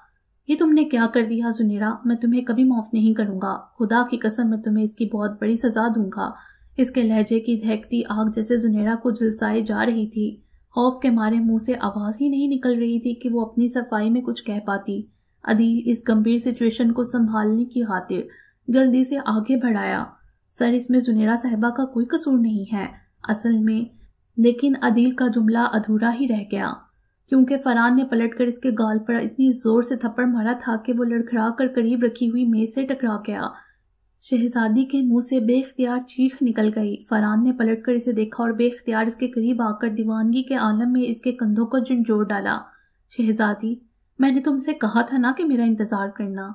ये तुमने क्या कर दिया जुनेरा मैं तुम्हें कभी माफ नहीं करूंगा खुदा की कसम मैं तुम्हें इसकी बहुत बड़ी सजा दूंगा इसके लहजे की धहकती आग जैसे जुनेरा को झुलसाए जा रही थी खौफ के मारे मुंह से आवाज ही नहीं निकल रही थी कि वो अपनी सफाई में कुछ कह पाती अदील इस गंभीर सिचुएशन को संभालने की खातिर जल्दी से आगे बढ़ाया सर इसमें जुनेरा साहबा का कोई कसूर नहीं है असल में लेकिन अदील का जुमला अधूरा ही रह गया क्योंकि फरहान ने पलटकर इसके गाल पर इतनी जोर से थप्पड़ मारा था कि वो लड़खड़ा कर करीब रखी हुई मेज से टकरा गया शहजादी के मुंह से बेख्तियार चीख निकल गई फरान ने पलटकर इसे देखा और बेख्तियार इसके करीब आकर दीवानगी के आलम में इसके कंधों को झंझोर डाला शहजादी मैंने तुमसे कहा था ना कि मेरा इंतजार करना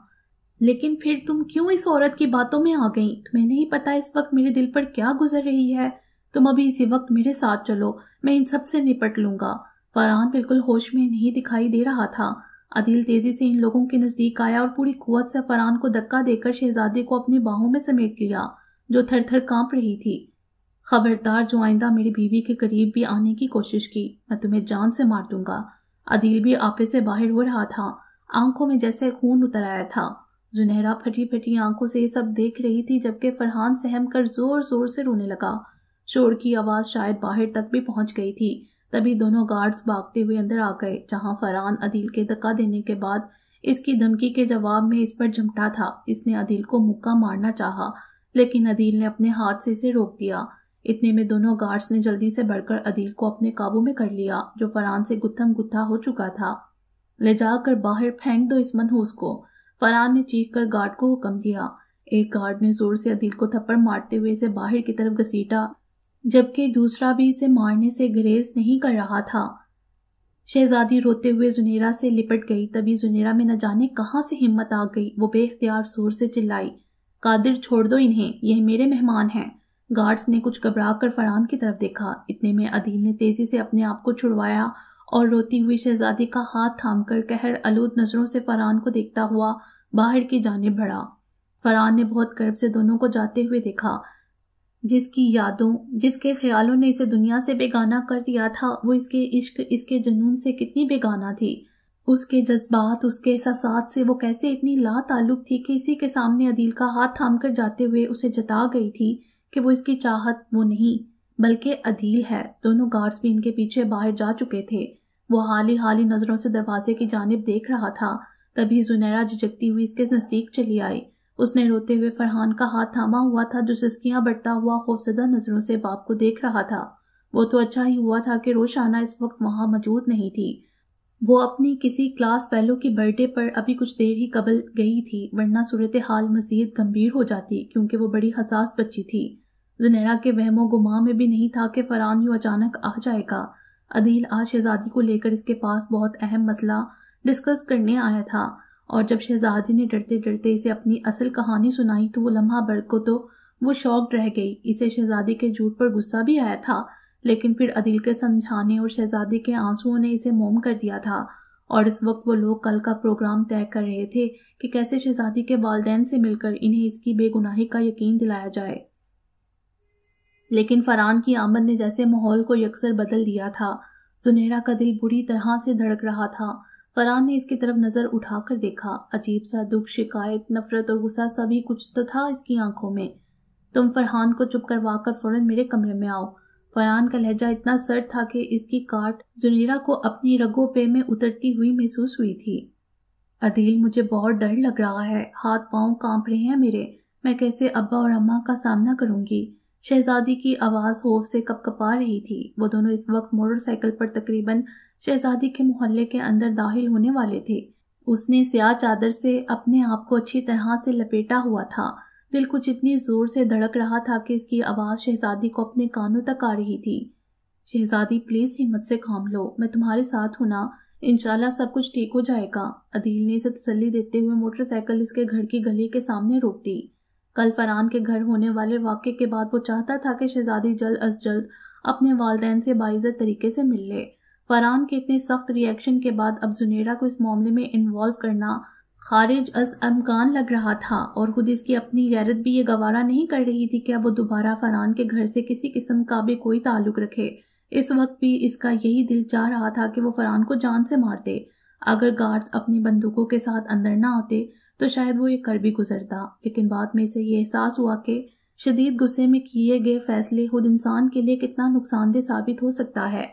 लेकिन फिर तुम क्यों इस औरत की बातों में आ गई तुम्हें नहीं पता इस वक्त मेरे दिल पर क्या गुजर रही है तुम अभी इसी वक्त मेरे साथ चलो मैं इन सब से निपट लूंगा फरहान बिल्कुल होश में नहीं दिखाई दे रहा था अदील तेजी से इन लोगों के नजदीक आया और पूरी कुत से फरहान को धक्का देकर शहजादे को अपनी बाहों में समेट लिया जो थर थर कांप रही थी खबरदार जो आइंदा मेरी बीवी के करीब भी आने की कोशिश की मैं तुम्हें जान से मार दूंगा अदिल भी आपे से बाहर हो रहा था आंखों में जैसे खून उतर आया था जुनहरा फटी फटी आंखों से ये सब देख रही थी जबकि फरहान सहम कर जोर जोर से रोने लगा शोर की आवाज शायद बाहर तक भी पहुंच गई थी तभी दोनों गार्ड्स भागते हुए अंदर आ गए जहां फरहान अदील के धक्का देने के बाद इसकी धमकी के जवाब में इस पर झमटा था इसने अदील को मुक्का मारना चाहा लेकिन अदील ने अपने हाथ से इसे रोक दिया इतने में दोनों गार्ड्स ने जल्दी से बढ़कर अदील को अपने काबू में कर लिया जो फरहान से गुत्थम गुत्था हो चुका था ले जाकर बाहर फेंक दो इस मनहूस को फरहान ने चीख कर गार्ड को हुक्म दिया एक गार्ड ने जोर से अदील को थप्पड़ मारते हुए इसे बाहर की तरफ घसीटा जबकि दूसरा भी इसे मारने से ग्रेज नहीं कर रहा था शहजादी रोते हुए जुनेरा से लिपट गई तभी जुनेरा में न जाने कहाँ से हिम्मत आ गई वो बेख्तियार जोर से चिल्लाई कादिर छोड़ दो इन्हें यह मेरे मेहमान हैं गार्ड्स ने कुछ घबरा कर फरहान की तरफ देखा इतने में अदील ने तेजी से अपने आप को छुड़वाया और रोती हुई शहजादी का हाथ थाम कर कहर आलूद नजरों से फरहान को देखता हुआ बाहर की जाने बढ़ा फरहान ने बहुत गर्व से दोनों को जाते हुए देखा जिसकी यादों जिसके ख्यालों ने इसे दुनिया से बेगाना कर दिया था वो इसके इश्क इसके जुनून से कितनी बेगाना थी उसके जज्बात उसके एहसास से वो कैसे इतनी ला ताल्लुक थी कि इसी के सामने अदील का हाथ थाम कर जाते हुए उसे जता गई थी कि वो इसकी चाहत वो नहीं बल्कि अधील है दोनों गार्ड्स भी इनके पीछे बाहर जा चुके थे वो हाली हाली नजरों से दरवाजे की जानब देख रहा था तभी जुनैरा झिझकती हुई इसके नजदीक चली आई उसने रोते हुए फरहान का हाथ थामा हुआ था जो सिस्कियां बढ़ता हुआ खौफजदा नजरों से बाप को देख रहा था वो तो अच्छा ही हुआ था कि रोशाना इस वक्त वहां मौजूद नहीं थी वो अपनी किसी क्लास फेलो की बर्थडे पर अभी कुछ देर ही कबल गई थी वरना सूरत हाल मजीद गंभीर हो जाती क्योंकि वो बड़ी हसास बच्ची थी जुनेरा के वहमो गुमा में भी नहीं था कि फरहान यूँ अचानक आ जाएगा अदील आज शहजादी को लेकर इसके पास बहुत अहम मसला डिस्कस करने आया था और जब शहजादी ने डरते डरते इसे अपनी असल कहानी सुनाई तो वो लम्हा भर को तो वो शौक रह गई इसे शहजादी के झूठ पर गुस्सा भी आया था लेकिन फिर अदिल के समझाने और शहजादी के आंसुओं ने इसे मोम कर दिया था और इस वक्त वो लोग कल का प्रोग्राम तय कर रहे थे कि कैसे शहजादी के वालदेन से मिलकर इन्हें इसकी बेगुनाही का यकीन दिलाया जाए लेकिन फरहान की आमद ने जैसे माहौल को यकसर बदल दिया था जुनेरा का दिल बुरी तरह से धड़क रहा था फरहान ने इसकी तरफ नजर उठाकर देखा अजीब सा दुख शिकायत नफरत और गुस्सा सभी कुछ तो था इसकी आंखों में तुम फरहान को चुप करवा कर फौरन मेरे कमरे में आओ फरहान का लहजा इतना सर्द था कि इसकी काट जुनेरा को अपनी रगों पे में उतरती हुई महसूस हुई थी अदील मुझे बहुत डर लग रहा है हाथ पांव कांप रहे हैं मेरे मैं कैसे अब्बा और अम्मा का सामना करूंगी शहजादी की आवाज़ होफ से कपकपा रही थी वो दोनों इस वक्त मोटरसाइकिल पर तकरीबन शहजादी के मोहल्ले के अंदर दाखिल होने वाले थे उसने स्याह चादर से अपने आप को अच्छी तरह से लपेटा हुआ था दिल कुछ इतनी जोर से धड़क रहा था कि इसकी आवाज़ शहजादी को अपने कानों तक आ रही थी शहजादी प्लीज़ हिम्मत से काम लो मैं तुम्हारे साथ हूं ना इनशाला सब कुछ ठीक हो जाएगा अदील ने इसे तसली देते हुए मोटरसाइकिल इसके घर की गली के सामने रोक दी कल फरहान के घर होने वाले वाक़े के बाद वो चाहता था कि शहजादी जल्द अज जल्द अपने वालदेन से बाइज़त तरीके से मिल ले फरहान के इतने सख्त रिएक्शन के बाद अब जुनेरा को इस मामले में इन्वॉल्व करना खारिज अज अमकान लग रहा था और खुद इसकी अपनी गैरत भी ये गवारा नहीं कर रही थी कि अब वो दोबारा फरहान के घर से किसी किस्म का भी कोई ताल्लुक रखे इस वक्त भी इसका यही दिल चाह रहा था कि वो फरहान को जान से मार दे अगर गार्ड्स अपनी बंदूकों के साथ अंदर ना आते तो शायद वो ये कर भी गुजरता लेकिन बाद में इसे ये एहसास हुआ कि शदीद गुस्से में किए गए फैसले खुद इंसान के लिए कितना नुकसानदेह साबित हो सकता है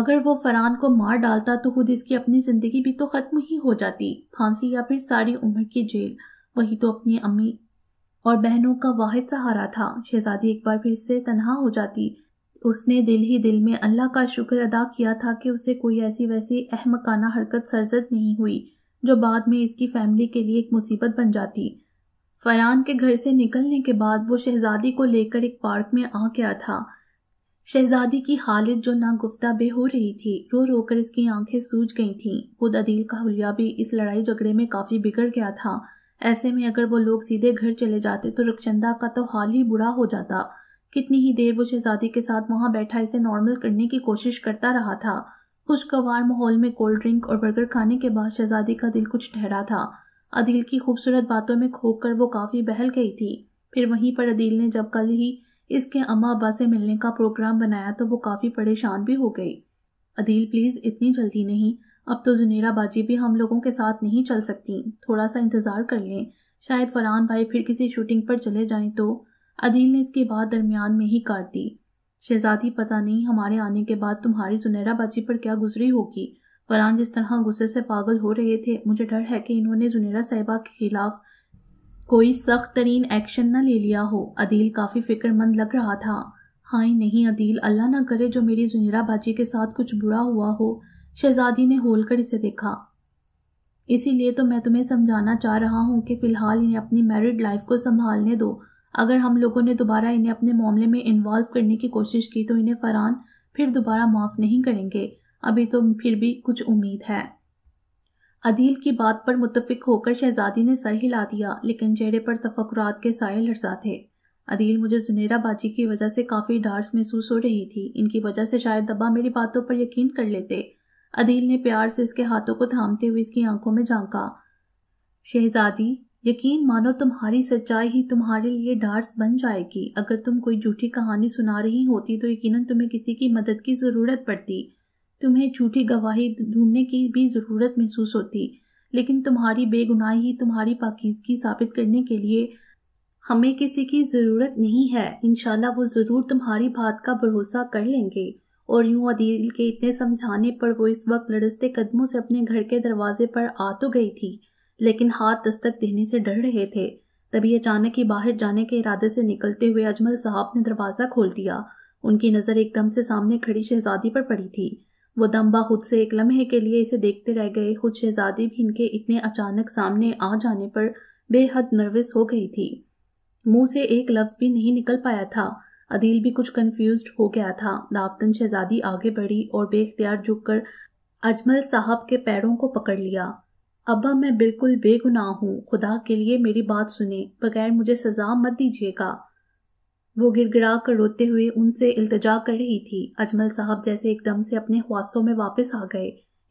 अगर वो फरहान को मार डालता तो खुद इसकी अपनी जिंदगी भी तो खत्म ही हो जाती फांसी या फिर सारी उम्र की जेल वही तो अपनी अम्मी और बहनों का वाहिद सहारा था शहजादी एक बार फिर से तनहा हो जाती उसने दिल ही दिल में अल्लाह का शुक्र अदा किया था कि उसे कोई ऐसी वैसी अहमकाना हरकत सरजद नहीं हुई जो बाद में इसकी फैमिली के लिए एक मुसीबत बन जाती फरहान के घर से निकलने के बाद वो शहजादी को लेकर एक पार्क में आ गया था शहजादी की हालत जो नागुफ्ता बे हो रही थी रो रो कर इसकी आंखें सूज गई थीं खुद अदील का हुलिया भी इस लड़ाई झगड़े में काफी बिगड़ गया था ऐसे में अगर वो लोग सीधे घर चले जाते तो रुखचंदा का तो हाल ही बुरा हो जाता कितनी ही देर वो शहजादी के साथ वहां बैठा इसे नॉर्मल करने की कोशिश करता रहा था खुशगवार माहौल में कोल्ड ड्रिंक और बर्गर खाने के बाद शहजादी का दिल कुछ ठहरा था अदील की खूबसूरत बातों में खोकर वो काफ़ी बहल गई थी फिर वहीं पर अदील ने जब कल ही इसके अम्मा अब्बा से मिलने का प्रोग्राम बनाया तो वो काफ़ी परेशान भी हो गई अदील प्लीज़ इतनी जल्दी नहीं अब तो जुनेरा बाजी भी हम लोगों के साथ नहीं चल सकती थोड़ा सा इंतज़ार कर लें शायद फरहान भाई फिर किसी शूटिंग पर चले जाएं तो अदील ने इसकी बात दरमियान में ही काट दी शहजादी पता नहीं हमारे आने के बाद तुम्हारी सुनहरा बाजी पर क्या गुजरी होगी फरहान जिस तरह गुस्से से पागल हो रहे थे मुझे डर है कि इन्होंने जुनेरा साहिबा के खिलाफ कोई सख्त तरीन एक्शन न ले लिया हो अदील काफ़ी फिक्रमंद लग रहा था हाँ नहीं अदील अल्लाह ना करे जो मेरी जुनेरा बाजी के साथ कुछ बुरा हुआ हो शहजादी ने होल कर इसे देखा इसीलिए तो मैं तुम्हें समझाना चाह रहा हूँ कि फ़िलहाल इन्हें अपनी मैरिड लाइफ को संभालने दो अगर हम लोगों ने दोबारा इन्हें अपने मामले में इन्वॉल्व करने की कोशिश की तो इन्हें फरहान फिर दोबारा माफ़ नहीं करेंगे अभी तो फिर भी कुछ उम्मीद है अदील की बात पर मुतफिक होकर शहजादी ने सर हिला दिया लेकिन चेहरे पर तफकरात के साय लड़सा थे अदील मुझे जुनेरा बाजी की वजह से काफ़ी डार्स महसूस हो रही थी इनकी वजह से शायद दबा मेरी बातों पर यकीन कर लेते अदील ने प्यार से इसके हाथों को थामते हुए इसकी आंखों में झांका शहजादी यकीन मानो तुम्हारी सच्चाई ही तुम्हारे लिए डार्स बन जाएगी अगर तुम कोई झूठी कहानी सुना रही होती तो यकीनन तुम्हें किसी की मदद की ज़रूरत पड़ती तुम्हें झूठी गवाही ढूंढने की भी ज़रूरत महसूस होती लेकिन तुम्हारी बेगुनाही ही तुम्हारी पाकिजगी साबित करने के लिए हमें किसी की ज़रूरत नहीं है इनशाला वो ज़रूर तुम्हारी बात का भरोसा कर लेंगे और यूं अदील के इतने समझाने पर वो इस वक्त लड़सते कदमों से अपने घर के दरवाजे पर आ तो गई थी लेकिन हाथ दस्तक देने से डर रहे थे तभी अचानक ही बाहर जाने के इरादे से निकलते हुए अजमल साहब ने दरवाज़ा खोल दिया उनकी नज़र एकदम से सामने खड़ी शहजादी पर पड़ी थी वो दम्बा खुद से एक लम्हे के लिए इसे देखते रह गए खुद शहजादी भी इनके इतने अचानक सामने आ जाने पर बेहद नर्वस हो गई थी मुंह से एक लफ्ज़ भी नहीं निकल पाया था अदील भी कुछ कंफ्यूज हो गया था दावतन शहजादी आगे बढ़ी और बेख्तियार झुककर अजमल साहब के पैरों को पकड़ लिया अब्बा मैं बिल्कुल बेगुनाह हूँ खुदा के लिए मेरी बात सुने बगैर मुझे सजा मत दीजिएगा वो गिड़गिड़ा कर रोते हुए उनसे इल्तजा कर रही थी अजमल साहब जैसे एकदम से अपने ख्वासों में वापस आ गए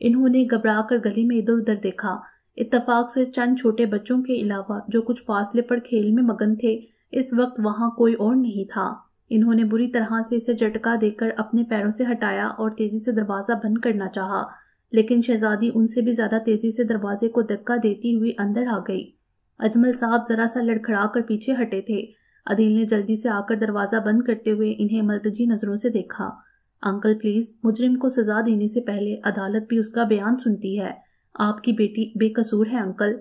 इन्होंने घबरा कर गली में इधर उधर देखा इतफाक से चंद छोटे बच्चों के अलावा जो कुछ फासले पर खेल में मगन थे इस वक्त वहां कोई और नहीं था इन्होंने बुरी तरह से इसे झटका देकर अपने पैरों से हटाया और तेजी से दरवाजा बंद करना चाहा लेकिन शहजादी उनसे भी ज्यादा तेजी से दरवाजे को धक्का देती हुई अंदर आ गई अजमल साहब जरा सा लड़खड़ा कर पीछे हटे थे अदील ने जल्दी से आकर दरवाजा बंद करते हुए इन्हें मलतजी नजरों से देखा अंकल प्लीज मुजरिम को सजा देने से पहले अदालत भी उसका बयान सुनती है आपकी बेटी बेकसूर है अंकल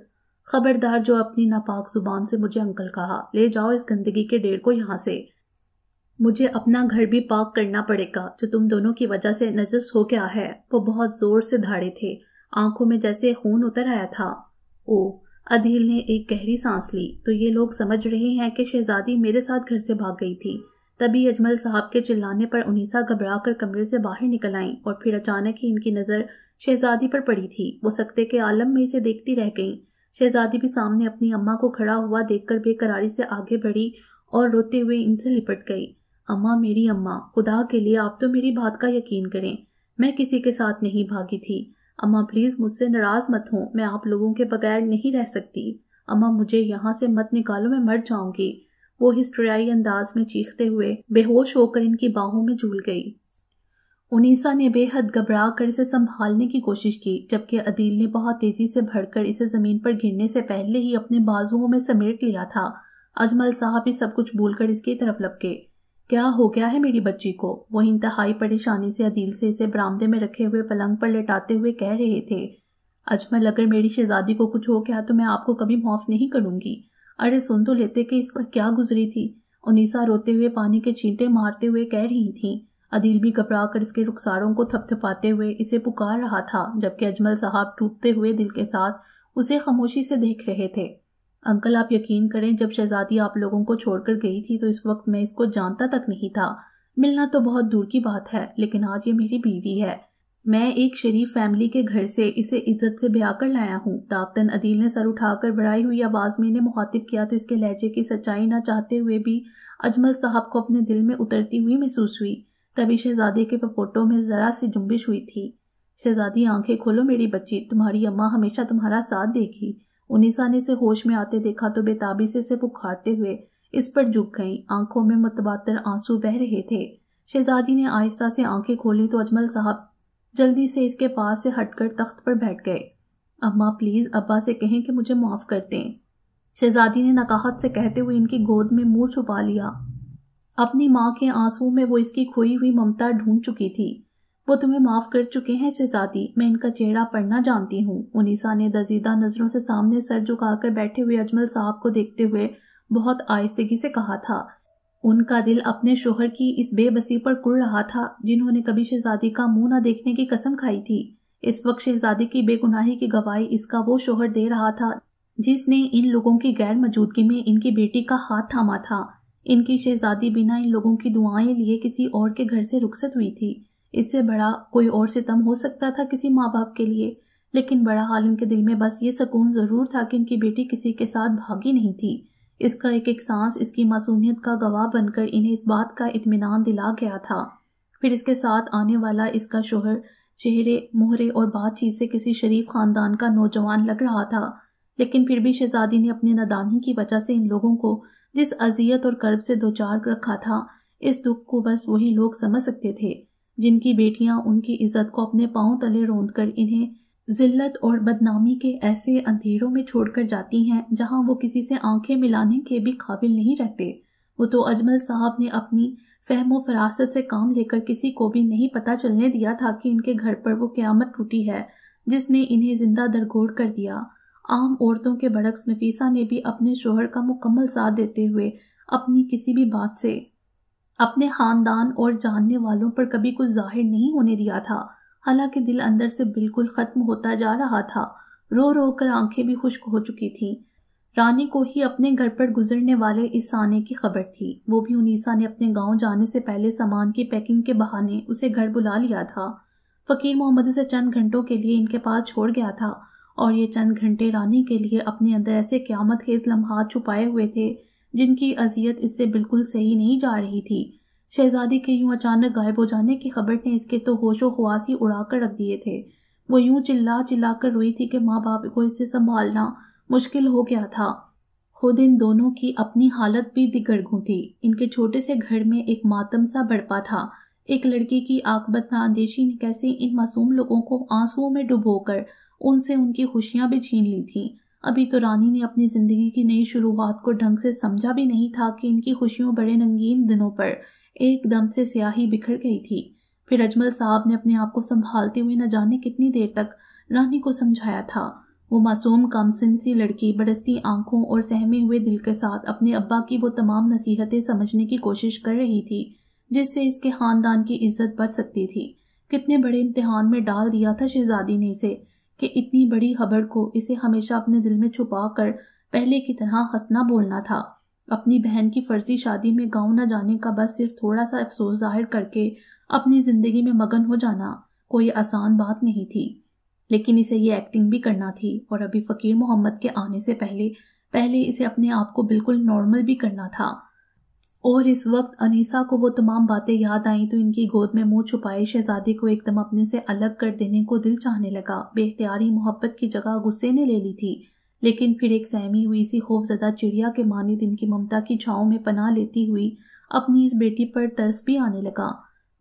खबरदार जो अपनी नापाक जुबान से मुझे अंकल कहा ले जाओ इस गंदगी के डेढ़ को यहाँ से मुझे अपना घर भी पाक करना पड़ेगा जो तुम दोनों की वजह से नजस हो गया है वो बहुत जोर से धाड़े थे आंखों में जैसे खून उतर आया था ओ अधील ने एक गहरी सांस ली तो ये लोग समझ रहे हैं कि शहजादी मेरे साथ घर से भाग गई थी तभी अजमल साहब के चिल्लाने पर उनीसा घबरा कर कमरे से बाहर निकल आई और फिर अचानक ही इनकी नज़र शहजादी पर पड़ी थी वो सकते के आलम में इसे देखती रह गई शहजादी भी सामने अपनी अम्मा को खड़ा हुआ देखकर बेकरारी से आगे बढ़ी और रोते हुए इनसे लिपट गई अम्मा मेरी अम्मा खुदा के लिए आप तो मेरी बात का यकीन करें मैं किसी के साथ नहीं भागी थी अम्मा प्लीज़ मुझसे नाराज़ मत हों मैं आप लोगों के बगैर नहीं रह सकती अम्मा मुझे यहाँ से मत निकालो मैं मर जाऊंगी वो हिस्ट्रियाई अंदाज में चीखते हुए बेहोश होकर इनकी बाहों में झूल गई उनीसा ने बेहद घबरा कर इसे संभालने की कोशिश की जबकि अदील ने बहुत तेजी से भरकर इसे जमीन पर गिरने से पहले ही अपने बाजुओं में समेट लिया था अजमल साहब भी सब कुछ भूलकर इसकी तरफ लपके क्या हो गया है मेरी बच्ची को वो इंतहाई परेशानी से अदील से इसे बरामदे में रखे हुए पलंग पर लेटाते हुए कह रहे थे अजमल अगर मेरी शहजादी को कुछ हो गया तो मैं आपको कभी माफ नहीं करूंगी अरे सुन तो लेते कि इस पर क्या गुजरी थी उनीसा रोते हुए पानी के छींटे मारते हुए कह रही थी अदील भी घबरा कर इसके रुखसारों को थपथपाते हुए इसे पुकार रहा था जबकि अजमल साहब टूटते हुए दिल के साथ उसे खामोशी से देख रहे थे अंकल आप यकीन करें जब शहजादी आप लोगों को छोड़कर गई थी तो इस वक्त मैं इसको जानता तक नहीं था मिलना तो बहुत दूर की बात है लेकिन आज ये मेरी बीवी है मैं एक शरीफ फैमिली के घर से इसे इज्जत से ब्याह कर लाया हूँ दावतन अदील ने सर उठाकर बढ़ाई हुई आवाज में इन्हें मुखातिब किया तो इसके लहजे की सच्चाई ना चाहते हुए भी अजमल साहब को अपने दिल में उतरती हुई महसूस हुई तभी शहजादे के पपोटों में जरा सी जुम्बिश हुई थी शहजादी आंखें खोलो मेरी बच्ची तुम्हारी अम्मा हमेशा तुम्हारा साथ देगी उनिसा ने इसे होश में आते देखा तो बेताबी से इसे पुखारते हुए इस पर झुक गई आंखों में मतबातर आंसू बह रहे थे शहजादी ने आहिस्ता से आंखें खोली तो अजमल साहब जल्दी से इसके पास से हटकर तख्त पर बैठ गए अम्मा प्लीज अब्बा से कहें कि मुझे माफ कर दें शहजादी ने नकाहत से कहते हुए इनकी गोद में मुंह छुपा लिया अपनी माँ के आंसू में वो इसकी खोई हुई ममता ढूंढ चुकी थी वो तुम्हें माफ कर चुके हैं शहजादी मैं इनका चेहरा पढ़ना जानती हूँ उनिसा ने दजीदा नजरों से सामने सर झुकाकर बैठे हुए अजमल साहब को देखते हुए बहुत आहिस्तगी से कहा था उनका दिल अपने शोहर की इस बेबसी पर कुर रहा था जिन्होंने कभी शहजादी का मुंह न देखने की कसम खाई थी इस वक्त शहजादी की बेगुनाही की गवाही इसका वो शोहर दे रहा था जिसने इन लोगों की गैर मौजूदगी में इनकी बेटी का हाथ थामा था इनकी शहजादी बिना इन लोगों की दुआएं लिए किसी और के घर से रुखसत हुई थी इससे बड़ा कोई और सितम हो सकता था किसी माँ बाप के लिए लेकिन बड़ा हाल इनके दिल में बस ये सुकून ज़रूर था कि इनकी बेटी किसी के साथ भागी नहीं थी इसका एक एक सांस इसकी मासूमियत का गवाह बनकर इन्हें इस बात का इत्मीनान दिला गया था फिर इसके साथ आने वाला इसका शोहर चेहरे मोहरे और बातचीत से किसी शरीफ खानदान का नौजवान लग रहा था लेकिन फिर भी शहजादी ने अपनी नदामी की वजह से इन लोगों को जिस अजियत और कर्ब से दो चार रखा था इस दुख को बस वही लोग समझ सकते थे जिनकी बेटियां उनकी इज्जत को अपने पांव तले रोंद कर इन्हें जिल्लत और बदनामी के ऐसे अंधेरों में छोड़कर जाती हैं जहां वो किसी से आंखें मिलाने के भी काबिल नहीं रहते वो तो अजमल साहब ने अपनी फहम व फरासत से काम लेकर किसी को भी नहीं पता चलने दिया था कि इनके घर पर वो क्यामत टूटी है जिसने इन्हें जिंदा दरगोड़ कर दिया आम औरतों के भड़क्स नफीसा ने भी अपने शोहर का मुकम्मल साथ देते हुए अपनी किसी भी बात से अपने खानदान और जानने वालों पर कभी कुछ जाहिर नहीं होने दिया था हालांकि दिल अंदर से बिल्कुल खत्म होता जा रहा था रो रो कर आंखें भी खुश्क हो चुकी थीं रानी को ही अपने घर पर गुजरने वाले इस आने की खबर थी वो भी उनीसा ने अपने गांव जाने से पहले सामान की पैकिंग के बहाने उसे घर बुला लिया था फकीर मोहम्मद से चंद घंटों के लिए इनके पास छोड़ गया था और ये चंद घंटे रानी के लिए अपने अंदर ऐसे क्यामत खेज लम्हा छुपाए हुए थे जिनकी अजियत इससे बिल्कुल सही नहीं जा रही थी शहजादी के यूं अचानक गायब हो जाने की खबर ने इसके तो होशो खवास ही उड़ा कर रख दिए थे वो यूं चिल्ला चिल्ला कर रोई थी कि माँ बाप को इससे संभालना मुश्किल हो गया था खुद इन दोनों की अपनी हालत भी दिगड़गू थी इनके छोटे से घर में एक मातम सा बड़पा था एक लड़की की आकबत नांदेशी ने कैसे इन मासूम लोगों को आंसुओं में डुबोकर उनसे उनकी खुशियां भी छीन ली थीं अभी तो रानी ने अपनी ज़िंदगी की नई शुरुआत को ढंग से समझा भी नहीं था कि इनकी खुशियों बड़े नंगीन दिनों पर एकदम से स्याही बिखर गई थी फिर अजमल साहब ने अपने आप को संभालते हुए न जाने कितनी देर तक रानी को समझाया था वो मासूम कम सी लड़की बरसती आंखों और सहमे हुए दिल के साथ अपने अब्बा की वो तमाम नसीहतें समझने की कोशिश कर रही थी जिससे इसके खानदान की इज्जत बच सकती थी कितने बड़े इम्तहान में डाल दिया था शहजादी ने इसे कि इतनी बड़ी खबर को इसे हमेशा अपने दिल में छुपा कर पहले की तरह हंसना बोलना था अपनी बहन की फर्जी शादी में गाँव न जाने का बस सिर्फ थोड़ा सा अफसोस जाहिर करके अपनी जिंदगी में मगन हो जाना कोई आसान बात नहीं थी लेकिन इसे ये एक्टिंग भी करना थी और अभी फ़कीर मोहम्मद के आने से पहले पहले इसे अपने आप को बिल्कुल नॉर्मल भी करना था और इस वक्त अनीसा को वो तमाम बातें याद आईं तो इनकी गोद में मुंह छुपाए शहजादी को एकदम अपने से अलग कर देने को दिल चाहने लगा बेख्तियारी मोहब्बत की जगह गुस्से ने ले ली थी लेकिन फिर एक सहमी हुई सी खौफजदा चिड़िया के दिन इनकी ममता की छाओं में पनाह लेती हुई अपनी इस बेटी पर तरस भी आने लगा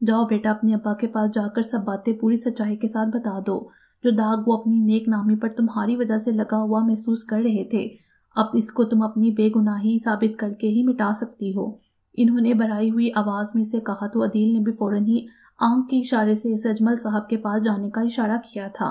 जाओ बेटा अपने अब्बा के पास जाकर सब बातें पूरी सच्चाई के साथ बता दो जो दाग वो अपनी नेक नामी पर तुम्हारी वजह से लगा हुआ महसूस कर रहे थे अब इसको तुम अपनी बेगुनाही साबित करके ही मिटा सकती हो इन्होंने भराई हुई आवाज़ में से कहा तो अदील ने भी फ़ौरन ही आंख के इशारे से इस अजमल साहब के पास जाने का इशारा किया था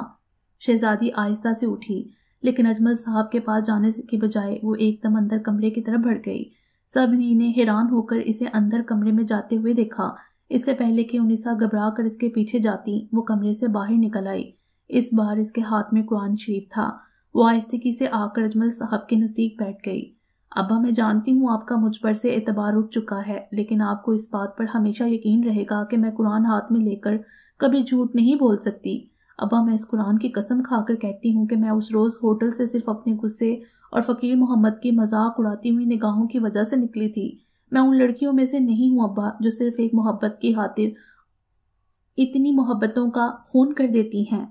शहजादी आहिस्ता से उठी लेकिन अजमल साहब के पास जाने के बजाय वो एकदम अंदर कमरे की तरफ बढ़ गई सभी ने हैरान होकर इसे अंदर कमरे में जाते हुए देखा इससे पहले कि उनिसा घबरा कर इसके पीछे जाती वो कमरे से बाहर निकल आई इस बार इसके हाथ में कुरान शरीफ था वो आहिस्तगी से आकर अजमल साहब के नज़दीक बैठ गई अब्बा मैं जानती हूँ आपका मुझ पर से एतबार उठ चुका है लेकिन आपको इस बात पर हमेशा यकीन रहेगा कि मैं कुरान हाथ में लेकर कभी झूठ नहीं बोल सकती अब्बा मैं इस कुरान की कसम खाकर कहती हूँ कि मैं उस रोज़ होटल से सिर्फ अपने गुस्से और फ़कीर मोहम्मद की मजाक उड़ाती हुई निगाहों की वजह से निकली थी मैं उन लड़कियों में से नहीं हूँ अब्बा जो सिर्फ एक मोहब्बत की खातिर इतनी मोहब्बतों का खून कर देती हैं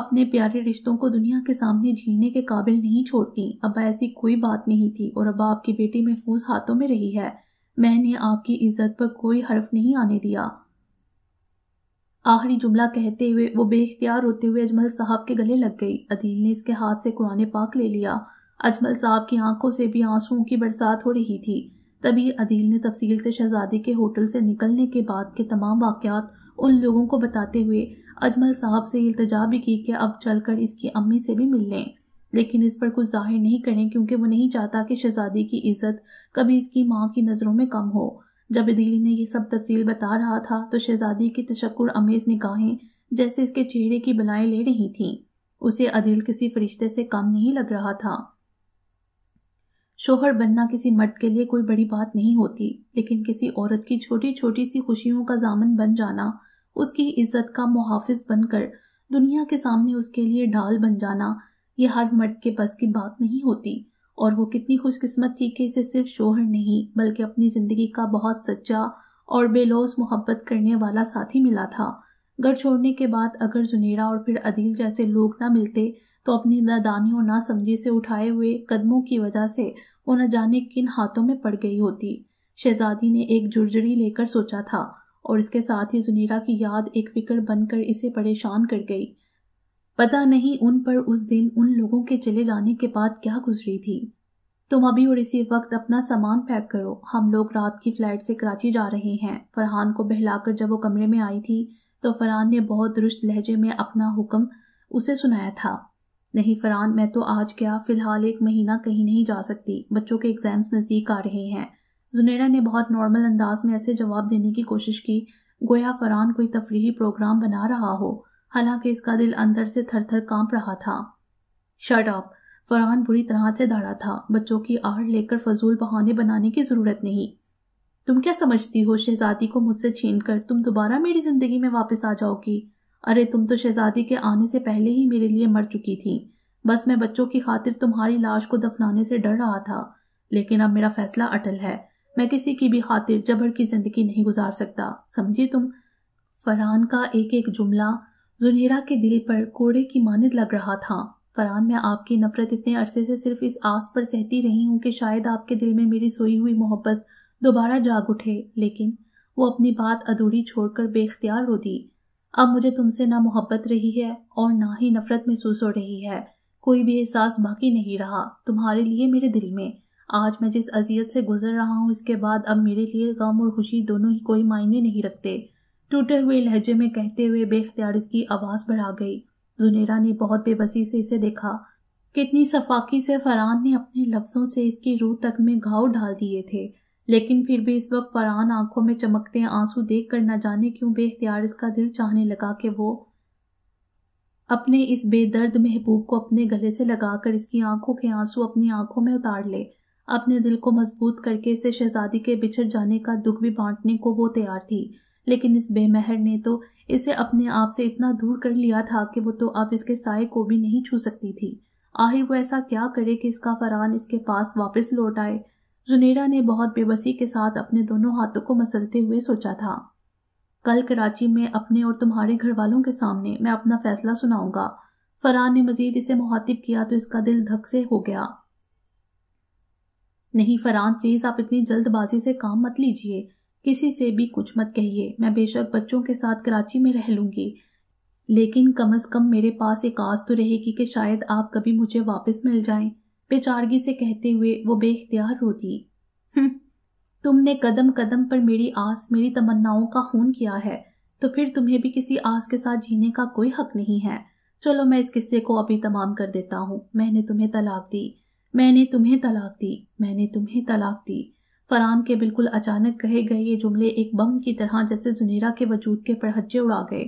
अपने प्यारे रिश्तों को दुनिया के सामने जीने के काबिल नहीं छोड़ती अब ऐसी कोई बात नहीं थी और अब्बा आपकी बेटी महफूज हाथों में रही है मैंने आपकी इज्जत पर कोई हर्फ नहीं आने दिया आखिरी जुमला कहते हुए वो बेख्तियार होते हुए अजमल साहब के गले लग गई अदील ने इसके हाथ से कुरान पाक ले लिया अजमल साहब की आंखों से भी आंसुओं की बरसात हो रही थी तभी अदील ने तफसील से शहजादी के होटल से निकलने के बाद के तमाम वाक्यात उन लोगों को बताते हुए अजमल साहब से इल्तजा भी की कि अब चलकर इसकी अम्मी से भी मिल लें लेकिन इस पर कुछ जाहिर नहीं करें क्योंकि वो नहीं चाहता कि शहजादी की इज्जत कभी इसकी माँ की नज़रों में कम हो जब दिली ने यह सब तफसील बता रहा था तो शहजादी की तशक्र अमेज निगाहें जैसे इसके चेहरे की बलाएं ले रही थीं उसे अदिल किसी फरिश्ते से कम नहीं लग रहा था शोहर बनना किसी मर्द के लिए कोई बड़ी बात नहीं होती लेकिन किसी औरत की छोटी छोटी सी खुशियों का जामन बन जाना उसकी इज्जत का मुहाफिज बनकर दुनिया के सामने उसके लिए ढाल बन जाना ये हर मर्द के बस की बात नहीं होती और वो कितनी खुशकिस्मत थी कि इसे सिर्फ शोहर नहीं बल्कि अपनी ज़िंदगी का बहुत सच्चा और बेलोस मोहब्बत करने वाला साथी मिला था घर छोड़ने के बाद अगर जुनेरा और फिर अदील जैसे लोग ना मिलते तो अपनी नादानी और नासमझी से उठाए हुए कदमों की वजह से वो न जाने किन हाथों में पड़ गई होती शहजादी ने एक जुर्जड़ी लेकर सोचा था और इसके साथ ही जुनीरा की याद एक फिक्र बनकर इसे परेशान कर गई पता नहीं उन पर उस दिन उन लोगों के चले जाने के बाद क्या गुजरी थी तुम अभी और इसी वक्त अपना सामान पैक करो हम लोग रात की फ्लाइट से कराची जा रहे हैं फरहान को बहलाकर जब वो कमरे में आई थी तो फरहान ने बहुत दुरुस्त लहजे में अपना हुक्म उसे सुनाया था नहीं फरहान मैं तो आज क्या फिलहाल एक महीना कहीं नहीं जा सकती बच्चों के एग्जाम्स नज़दीक आ रहे हैं जुनेरा ने बहुत नॉर्मल अंदाज में ऐसे जवाब देने की कोशिश की गोया फरान कोई तफरीही प्रोग्राम बना रहा हो हालांकि इसका दिल अंदर से थर थर कांप रहा था शर्ट अप फरहान बुरी तरह से धड़ा था बच्चों की आहट लेकर फजूल बहाने बनाने की जरूरत नहीं तुम क्या समझती हो शहजादी को मुझसे छीन कर तुम दोबारा मेरी जिंदगी में वापस आ जाओगी अरे तुम तो शहजादी के आने से पहले ही मेरे लिए मर चुकी थी बस मैं बच्चों की खातिर तुम्हारी लाश को दफनाने से डर रहा था लेकिन अब मेरा फैसला अटल है मैं किसी की भी खातिर जबर की ज़िंदगी नहीं गुजार सकता समझिए तुम फरहान का एक एक जुमला जुनेरा के दिल पर कोड़े की मानद लग रहा था फरहान मैं आपकी नफरत इतने अरसे से सिर्फ इस आस पर सहती रही हूँ कि शायद आपके दिल में मेरी सोई हुई मोहब्बत दोबारा जाग उठे लेकिन वो अपनी बात अधूरी छोड़कर बेख्तियार हो दी अब मुझे तुमसे ना मोहब्बत रही है और ना ही नफरत महसूस हो रही है कोई भी एहसास बाकी नहीं रहा तुम्हारे लिए मेरे दिल में आज मैं जिस अजियत से गुजर रहा हूँ इसके बाद अब मेरे लिए गम और खुशी दोनों ही कोई मायने नहीं रखते टूटे हुए लहजे में कहते हुए बेख्तियार इसकी आवाज़ बढ़ा गई जुनेरा ने बहुत बेबसी से इसे देखा कितनी सफाकी से फरहान ने अपने लफ्ज़ों से इसकी रूह तक में घाव डाल दिए थे लेकिन फिर भी इस वक्त फरहान आंखों में चमकते आंसू देख कर न जाने क्यों बेख्तियार इसका दिल चाहने लगा कि वो अपने इस बेदर्द महबूब को अपने गले से लगाकर इसकी आंखों के आंसू अपनी आंखों में उतार ले अपने दिल को मजबूत करके इसे शहजादी के बिछड़ जाने का दुख भी बांटने को वो तैयार थी लेकिन इस बेमहर ने तो इसे अपने आप से इतना दूर कर लिया था कि वो तो अब इसके साय को भी नहीं छू सकती थी आखिर वो ऐसा क्या करे कि इसका फरहान इसके पास वापस लौट आए जुनेरा ने बहुत बेबसी के साथ अपने दोनों हाथों को मसलते हुए सोचा था कल कराची में अपने और तुम्हारे घर वालों के सामने मैं अपना फैसला सुनाऊंगा फरहान ने मजीद इसे मुहातिब किया तो इसका दिल धक से हो गया नहीं फरहान प्लीज़ आप इतनी जल्दबाजी से काम मत लीजिए किसी से भी कुछ मत कहिए मैं बेशक बच्चों के साथ कराची में रह लूंगी लेकिन कम अज़ कम मेरे पास एक आस तो रहेगी कि शायद आप कभी मुझे वापस मिल जाएं बेचारगी से कहते हुए वो बेख्तियार रोती हम्म, तुमने कदम कदम पर मेरी आस मेरी तमन्नाओं का खून किया है तो फिर तुम्हें भी किसी आस के साथ जीने का कोई हक नहीं है चलो मैं इस किस्से को अभी तमाम कर देता हूँ मैंने तुम्हें तलाक दी मैंने तुम्हें तलाक दी मैंने तुम्हें तलाक दी फरहान के बिल्कुल अचानक कहे गए ये जुमले एक बम की तरह जैसे जुनेरा के वजूद के पड़हज्जे उड़ा गए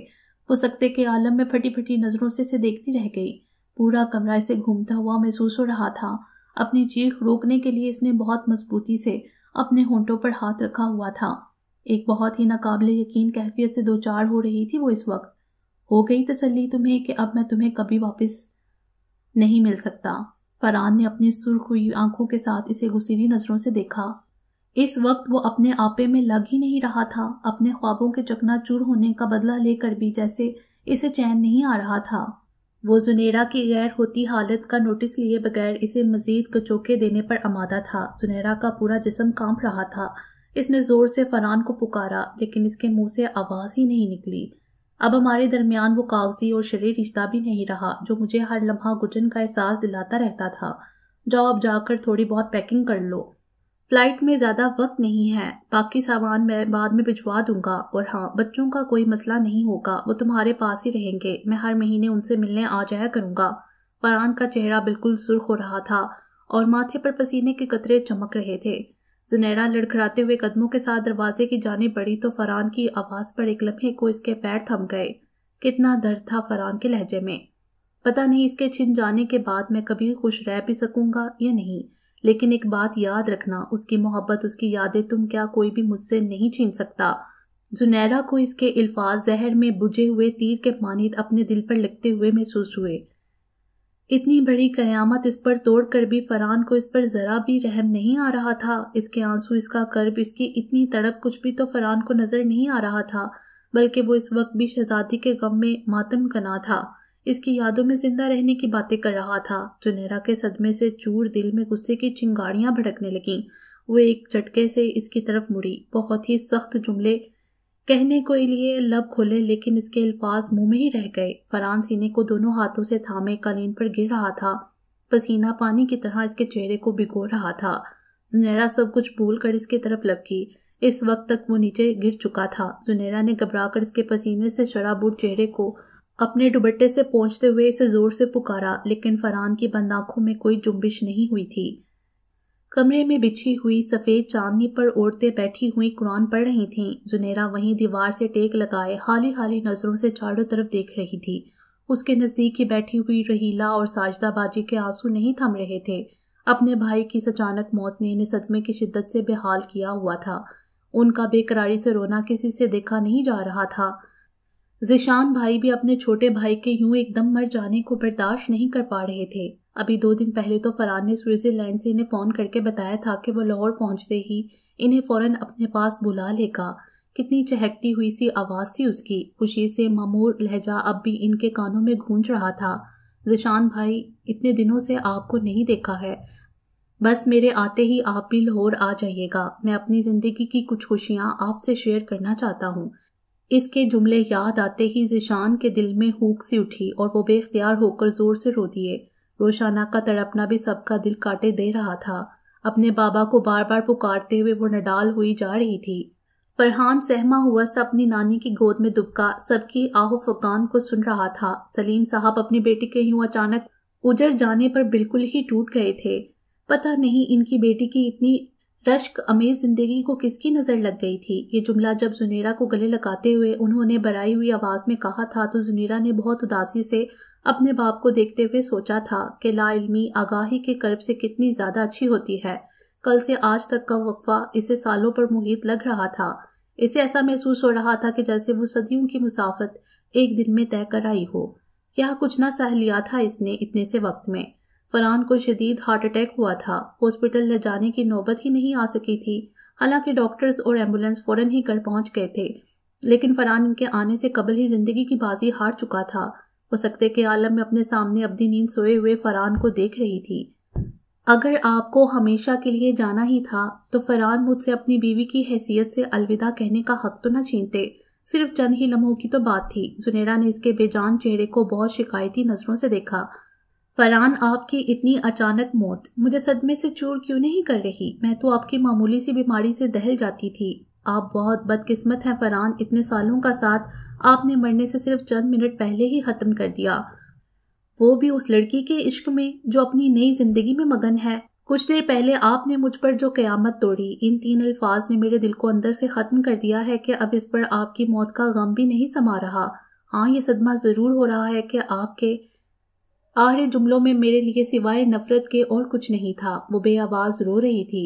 वो सकते के आलम में फटी फटी नजरों से इसे देखती रह गई पूरा कमरा इसे घूमता हुआ महसूस हो रहा था अपनी चीख रोकने के लिए इसने बहुत मजबूती से अपने होंठों पर हाथ रखा हुआ था एक बहुत ही नाकाबले यकीन कैफियत से दो चार हो रही थी वो इस वक्त हो गई तसली तुम्हें कि अब मैं तुम्हें कभी वापस नहीं मिल सकता फरहान ने अपनी सुर्ख हुई आंखों के साथ इसे घुसीली नजरों से देखा इस वक्त वो अपने आपे में लग ही नहीं रहा था अपने ख्वाबों के चकना चूर होने का बदला लेकर भी जैसे इसे चैन नहीं आ रहा था वो जुनेरा की गैर होती हालत का नोटिस लिए बगैर इसे मजीद कचोके देने पर आमादा था जुनेरा का पूरा जिसम कांप रहा था इसने जोर से फरहान को पुकारा लेकिन इसके मुंह से आवाज ही नहीं निकली अब हमारे दरमियान वो कागजी और शरीर रिश्ता भी नहीं रहा जो मुझे हर लम्हा गुटन का एहसास दिलाता रहता था जाओ अब जाकर थोड़ी बहुत पैकिंग कर लो फ्लाइट में ज़्यादा वक्त नहीं है बाकी सामान मैं बाद में भिजवा दूंगा और हाँ बच्चों का कोई मसला नहीं होगा वो तुम्हारे पास ही रहेंगे मैं हर महीने उनसे मिलने आ जाया करूंगा फरान का चेहरा बिल्कुल सुर्ख हो रहा था और माथे पर पसीने के कतरे चमक रहे थे जुनेरा लड़खड़ाते हुए कदमों के साथ दरवाजे की जाने बढ़ी तो फरहान की आवाज पर एक लम्हे को इसके पैर थम गए कितना दर्द था फरहान के लहजे में पता नहीं इसके छिन जाने के बाद मैं कभी खुश रह भी सकूंगा या नहीं लेकिन एक बात याद रखना उसकी मोहब्बत उसकी यादें तुम क्या कोई भी मुझसे नहीं छीन सकता जुनेरा को इसके अल्फाज जहर में बुझे हुए तीर के मानित अपने दिल पर लगते हुए महसूस हुए इतनी बड़ी कयामत इस पर तोड़ कर भी फरहान को इस पर ज़रा भी रहम नहीं आ रहा था इसके आंसू इसका कर्ब इसकी इतनी तड़प कुछ भी तो फरहान को नज़र नहीं आ रहा था बल्कि वो इस वक्त भी शहजादी के गम में मातम कना था इसकी यादों में जिंदा रहने की बातें कर रहा था जुनेरा के सदमे से चूर दिल में गुस्से की चिंगाड़ियाँ भड़कने लगी वो एक झटके से इसकी तरफ मुड़ी बहुत ही सख्त जुमले कहने को लिए लब खुले लेकिन इसके अल्फाज मुंह में ही रह गए फरहान सीने को दोनों हाथों से थामे कालीन पर गिर रहा था पसीना पानी की तरह इसके चेहरे को भिगो रहा था जुनेरा सब कुछ भूल कर इसकी तरफ लपकी इस वक्त तक वो नीचे गिर चुका था जुनेरा ने घबरा कर इसके पसीने से शराबूट चेहरे को अपने दुबट्टे से पहुंचते हुए इसे जोर से पुकारा लेकिन फरहान की बंद आंखों में कोई जुम्बिश नहीं हुई थी कमरे में बिछी हुई सफेद चांदनी पर औरतें बैठी हुई कुरान पढ़ रही थीं। जुनेरा वहीं दीवार से टेक लगाए हाली हाली नजरों से चारों तरफ देख रही थी उसके नजदीक ही बैठी हुई रहीला और साजदा बाजी के आंसू नहीं थम रहे थे अपने भाई की अचानक मौत ने इन्हें सदमे की शिद्दत से बेहाल किया हुआ था उनका बेकरारी से रोना किसी से देखा नहीं जा रहा था जिशान भाई भी अपने छोटे भाई के यूं एकदम मर जाने को बर्दाश्त नहीं कर पा रहे थे अभी दो दिन पहले तो फरहान ने स्विट्ज़रलैंड से इन्हें फ़ोन करके बताया था कि वो लाहौर पहुंचते ही इन्हें फ़ौरन अपने पास बुला लेगा कितनी चहकती हुई सी आवाज़ थी उसकी खुशी से मामूर लहजा अब भी इनके कानों में गूंज रहा था जिशान भाई इतने दिनों से आपको नहीं देखा है बस मेरे आते ही आप भी लाहौर आ जाइएगा मैं अपनी ज़िंदगी की कुछ खुशियाँ आपसे शेयर करना चाहता हूँ इसके जुमले याद आते ही जिशान के दिल में हूक सी उठी और वो बेख्तियार होकर ज़ोर से रो दिए रोशाना का तड़पना भी सबका दिल काटे दे रहा था अपने बाबा को बार बार पुकारते हुए वो नडाल हुई जा रही थी फरहान सहमा हुआ सा अपनी नानी की गोद में दुबका सबकी आहो फकान को सुन रहा था सलीम साहब अपनी बेटी के यूं अचानक उजर जाने पर बिल्कुल ही टूट गए थे पता नहीं इनकी बेटी की इतनी रश्क अमेज जिंदगी को किसकी नजर लग गई थी ये जुमला जब जुनेरा को गले लगाते हुए उन्होंने बराई हुई आवाज में कहा था तो जुनेरा ने बहुत उदासी से अपने बाप को देखते हुए सोचा था कि लाइलमी आगाही के कर्ब से कितनी ज्यादा अच्छी होती है कल से आज तक का वक्फा इसे सालों पर मुहित लग रहा था इसे ऐसा महसूस हो रहा था कि जैसे वो सदियों की मुसाफत एक दिन में तय कर आई हो यह कुछ ना सह लिया था इसने इतने से वक्त में फरहान को शदीद हार्ट अटैक हुआ था हॉस्पिटल ले जाने की नौबत ही नहीं आ सकी थी हालांकि डॉक्टर्स और एम्बुलेंस फौरन ही घर पहुंच गए थे लेकिन फरहान इनके आने से कबल ही जिंदगी की बाजी हार चुका था वो सकते के आलम में अपने सामने अपनी नींद सोए हुए फरहान को देख रही थी अगर आपको हमेशा के लिए जाना ही था तो फरहान मुझसे अपनी बीवी की हैसियत से अलविदा कहने का हक तो न छीनते सिर्फ चंद ही लम्हों की तो बात थी जुनेरा ने इसके बेजान चेहरे को बहुत शिकायती नज़रों से देखा फरहान आपकी इतनी अचानक मौत मुझे सदमे से चूर क्यों नहीं कर रही मैं तो आपकी मामूली सी बीमारी से दहल जाती थी आप बहुत बदकिस्मत हैं फरहान इतने सालों का साथ आपने मरने से सिर्फ चंद मिनट पहले ही ख़त्म कर दिया वो भी उस लड़की के इश्क में जो अपनी नई जिंदगी में मगन है कुछ देर पहले आपने मुझ पर जो क़यामत तोड़ी इन तीन अल्फाज ने मेरे दिल को अंदर से ख़त्म कर दिया है कि अब इस पर आपकी मौत का गम भी नहीं समा रहा हाँ ये सदमा ज़रूर हो रहा है कि आपके आहरे जुमलों में मेरे लिए सिवाय नफ़रत के और कुछ नहीं था वो बेआवाज़ रो रही थी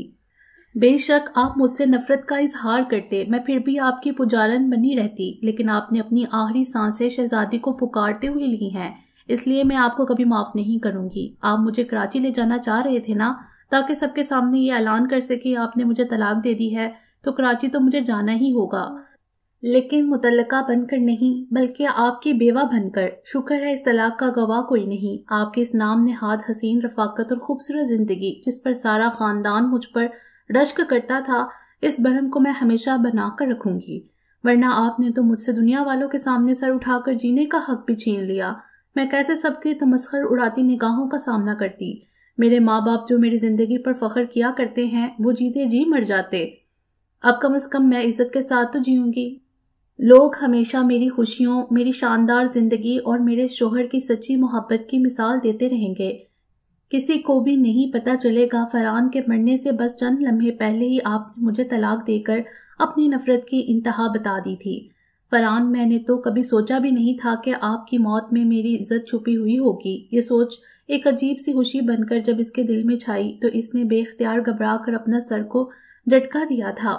बेशक आप मुझसे नफरत का इजहार करते मैं फिर भी आपकी पुजारन बनी रहती लेकिन आपने अपनी आखिरी सांसें शहजादी को पुकारते हुए ली हैं इसलिए मैं आपको कभी माफ नहीं करूंगी आप मुझे कराची ले जाना चाह रहे थे ना ताकि सबके सामने ये ऐलान कर सके आपने मुझे तलाक दे दी है तो कराची तो मुझे जाना ही होगा लेकिन मुतलका बनकर नहीं बल्कि आपकी बेवा बनकर शुक्र है इस तलाक का गवाह कोई नहीं आपके इस नाम ने हाथ हसीन रफाकत और खूबसूरत जिंदगी जिस पर सारा खानदान मुझ पर रश्क करता था इस भरम को मैं हमेशा बना कर रखूंगी वरना आपने तो मुझसे दुनिया वालों के सामने सर उठाकर जीने का हक भी छीन लिया मैं कैसे सबके तमस्कर उड़ाती निगाहों का सामना करती मेरे माँ बाप जो मेरी जिंदगी पर फख्र किया करते हैं वो जीते जी मर जाते अब कम अज कम मैं इज्जत के साथ तो जीऊंगी लोग हमेशा मेरी खुशियों मेरी शानदार जिंदगी और मेरे शोहर की सच्ची मोहब्बत की मिसाल देते रहेंगे किसी को भी नहीं पता चलेगा फरहान के मरने से बस चंद लम्हे पहले ही आपने मुझे तलाक देकर अपनी नफरत की इंतहा बता दी थी फरहान मैंने तो कभी सोचा भी नहीं था कि आपकी मौत में मेरी इज्जत छुपी हुई होगी ये सोच एक अजीब सी खुशी बनकर जब इसके दिल में छाई तो इसने बेख्तियार घबरा कर अपना सर को झटका दिया था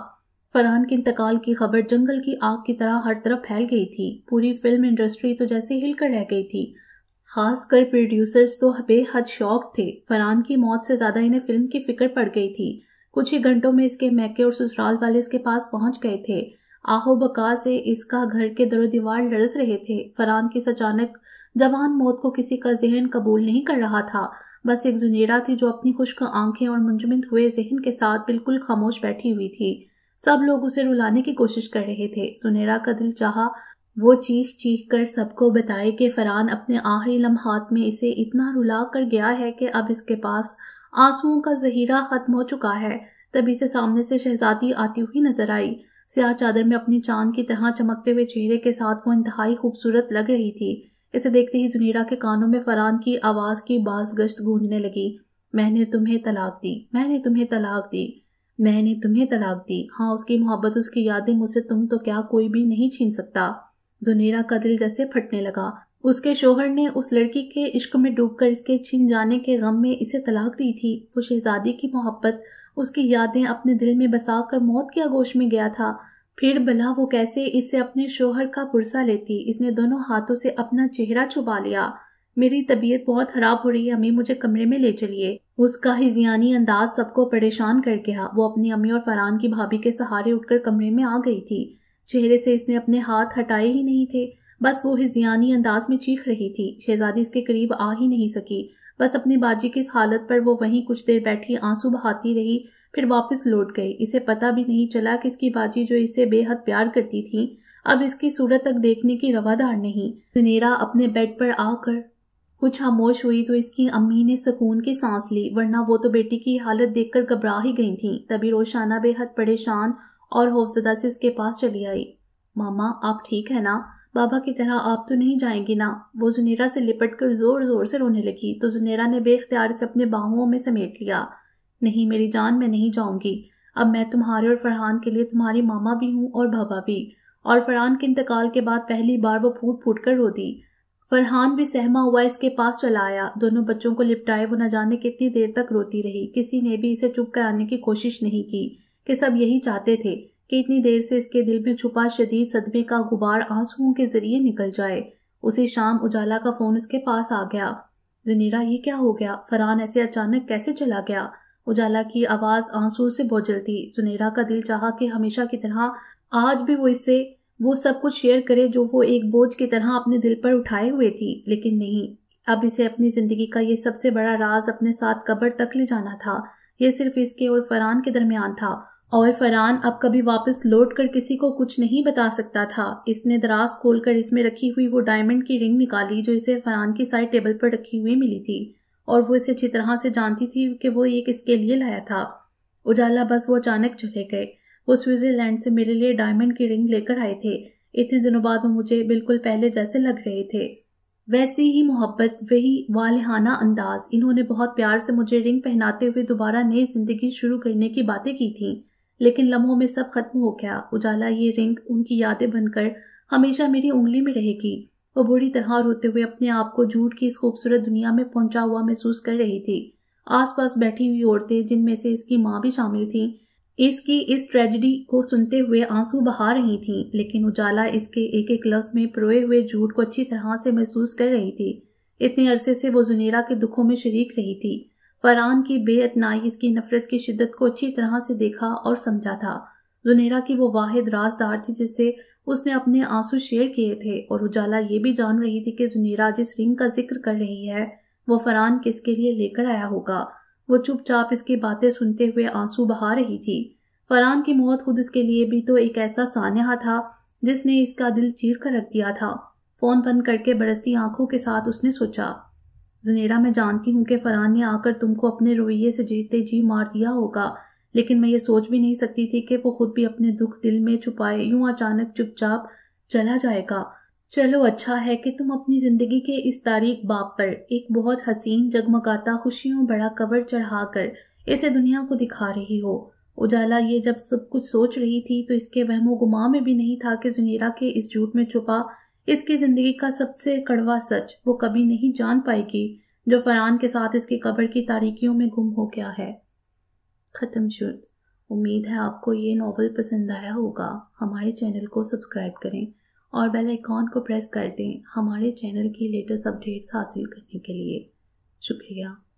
फरहान के इंतकाल की खबर जंगल की आग की तरह हर तरफ फैल गई थी पूरी फिल्म इंडस्ट्री तो जैसे हिलकर रह गई थी खासकर प्रोड्यूसर्स तो बेहद शौक थे फरहान की मौत से ज्यादा इन्हें फिल्म की फिक्र पड़ गई थी कुछ ही घंटों में इसके मैके और ससुराल वाले इसके पास पहुंच गए थे आहो बका से इसका घर के दरो दीवार लड़स रहे थे फरहान की अचानक जवान मौत को किसी का जहन कबूल नहीं कर रहा था बस एक जुनेरा थी जो अपनी खुश्क आंखें और मुंजमद हुए जहन के साथ बिल्कुल खामोश बैठी हुई थी सब लोग उसे रुलाने की कोशिश कर रहे थे जुनेरा का दिल चाहा वो चीख चीख कर सबको बताए कि फरहान अपने आखिरी लम्हात में इसे इतना रुला कर गया है कि अब इसके पास आंसुओं का जहीरा खत्म हो चुका है तभी से सामने से शहजादी आती हुई नजर आई सियाह चादर में अपनी चांद की तरह चमकते हुए चेहरे के साथ वो इंतहाई खूबसूरत लग रही थी इसे देखते ही जुनीरा के कानों में फरहान की आवाज़ की बाज गश्त गूंजने लगी मैंने तुम्हें तलाक दी मैंने तुम्हें तलाक दी मैंने तुम्हें तलाक दी हाँ उसकी मोहब्बत उसकी यादें मुझसे तुम तो क्या कोई भी नहीं छीन सकता जुनेरा का दिल जैसे फटने लगा उसके शोहर ने उस लड़की के इश्क में डूबकर इसके छिन जाने के गम में इसे तलाक दी थी वो शहजादी की मोहब्बत उसकी यादें अपने दिल में बसा कर मौत के आगोश में गया था फिर भला वो कैसे इसे अपने शोहर का पुरसा लेती इसने दोनों हाथों से अपना चेहरा छुपा लिया मेरी तबीयत बहुत खराब हो रही है अम्मी मुझे कमरे में ले चलिए उसका हिजियानी अंदाज सबको परेशान कर गया वो अपनी अम्मी और फरहान की भाभी के सहारे उठकर कमरे में आ गई थी चेहरे से इसने अपने हाथ हटाए ही नहीं थे बस वो हिजियानी अंदाज में चीख रही थी शहजादी इसके करीब आ ही नहीं सकी बस अपने बाजी की इस हालत पर वो वहीं कुछ देर बैठी आंसू बहाती रही फिर वापस लौट गई इसे पता भी नहीं चला कि इसकी बाजी जो इसे बेहद प्यार करती थी अब इसकी सूरत तक देखने की रवादार नहीं सुनेरा अपने बेड पर आकर कुछ खामोश हुई तो इसकी अम्मी ने सुकून की सांस ली वरना वो तो बेटी की हालत देखकर घबरा ही गई थी तभी रोशाना बेहद परेशान और होफजदा से इसके पास चली आई मामा आप ठीक है ना बाबा की तरह आप तो नहीं जाएंगी ना वो जुनेरा से लिपट कर जोर जोर से रोने लगी तो जुनेरा ने बेख्तियार से अपने बाहुओं में समेट लिया नहीं मेरी जान मैं नहीं जाऊंगी अब मैं तुम्हारे और फरहान के लिए तुम्हारी मामा भी हूँ और बाबा भी और फरहान के इंतकाल के बाद पहली बार वो फूट फूट कर रो दी फरहान भी सहमा हुआ इसके पास चला आया दोनों बच्चों को लिपटाए वो न जाने कितनी देर तक रोती रही किसी ने भी इसे चुप कराने की कोशिश नहीं की कि सब यही चाहते थे कि इतनी देर से इसके दिल में छुपा शदीद सदमे का गुबार आंसुओं के जरिए निकल जाए उसी शाम उजाला का फोन उसके पास आ गया जनीरा ये क्या हो गया फरहान ऐसे अचानक कैसे चला गया उजाला की आवाज आंसू से बोझल थी जुनेरा का दिल चाहा कि हमेशा की तरह आज भी वो इससे वो सब कुछ शेयर करे जो वो एक बोझ की तरह अपने दिल पर उठाए हुए थी लेकिन नहीं अब इसे अपनी जिंदगी का ये सबसे बड़ा राज अपने साथ कब्र तक ले जाना था ये सिर्फ इसके और फरहान के दरमियान था और फरहान अब कभी वापस लौट कर किसी को कुछ नहीं बता सकता था इसने दराज खोलकर इसमें रखी हुई वो डायमंड की रिंग निकाली जो इसे फ़रान की साइड टेबल पर रखी हुई मिली थी और वो इसे अच्छी तरह से जानती थी कि वो ये किसके लिए लाया था उजाला बस वो अचानक चले गए वो स्विट्जरलैंड से मेरे लिए डायमंड की रिंग लेकर आए थे इतने दिनों बाद वो मुझे बिल्कुल पहले जैसे लग रहे थे वैसी ही मोहब्बत वही वालहाना अंदाज इन्होंने बहुत प्यार से मुझे रिंग पहनाते हुए दोबारा नई जिंदगी शुरू करने की बातें की थीं लेकिन लम्हों में सब खत्म हो गया उजाला ये रिंग उनकी यादें बनकर हमेशा मेरी उंगली में रहेगी वो बुरी तरह रोते हुए अपने आप को झूठ की इस खूबसूरत दुनिया में पहुंचा हुआ महसूस कर रही थी आसपास बैठी हुई औरतें जिनमें से इसकी माँ भी शामिल थी इसकी इस ट्रेजिडी को सुनते हुए आंसू बहा रही थी लेकिन उजाला इसके एक एक लफ्ज में प्रोए हुए झूठ को अच्छी तरह से महसूस कर रही थी इतने अरसे से वो जुनेरा के दुखों में शरीक रही थी फरहान की बेअतनाई इसकी नफरत की शिद्दत को अच्छी तरह से देखा और समझा था जुनेरा की वो वाहिद राजदार थी जिससे उसने अपने आंसू शेयर किए थे और उजाला ये भी जान रही थी कि जुनेरा जिस रिंग का जिक्र कर रही है वो फरहान किसके लिए लेकर आया होगा वो चुपचाप इसकी बातें सुनते हुए आंसू बहा रही थी फरहान की मौत खुद इसके लिए भी तो एक ऐसा सानहा था जिसने इसका दिल चीर कर रख दिया था फोन बंद करके बरसती आंखों के साथ उसने सोचा जुनेरा मैं जानती हूँ कि फरहान ने आकर तुमको अपने रवैये से जीते जी मार दिया होगा लेकिन मैं ये सोच भी नहीं सकती थी कि वो खुद भी अपने दुख दिल में छुपाए यूं अचानक चुपचाप चला जाएगा चलो अच्छा है कि तुम अपनी जिंदगी के इस तारीख बाप पर एक बहुत हसीन जगमगाता खुशियों बड़ा कवर चढ़ाकर इसे दुनिया को दिखा रही हो उजाला ये जब सब कुछ सोच रही थी तो इसके वहमो गुमा में भी नहीं था कि जुनेरा के इस झूठ में छुपा इसकी जिंदगी का सबसे कड़वा सच वो कभी नहीं जान पाएगी जो फरहान के साथ इसकी कब्र की तारीखियों में गुम हो गया है ख़त्म शुद्ध उम्मीद है आपको ये नावल पसंद आया होगा हमारे चैनल को सब्सक्राइब करें और बेल आइकॉन को प्रेस कर दें हमारे चैनल की लेटेस्ट अपडेट्स हासिल करने के लिए शुक्रिया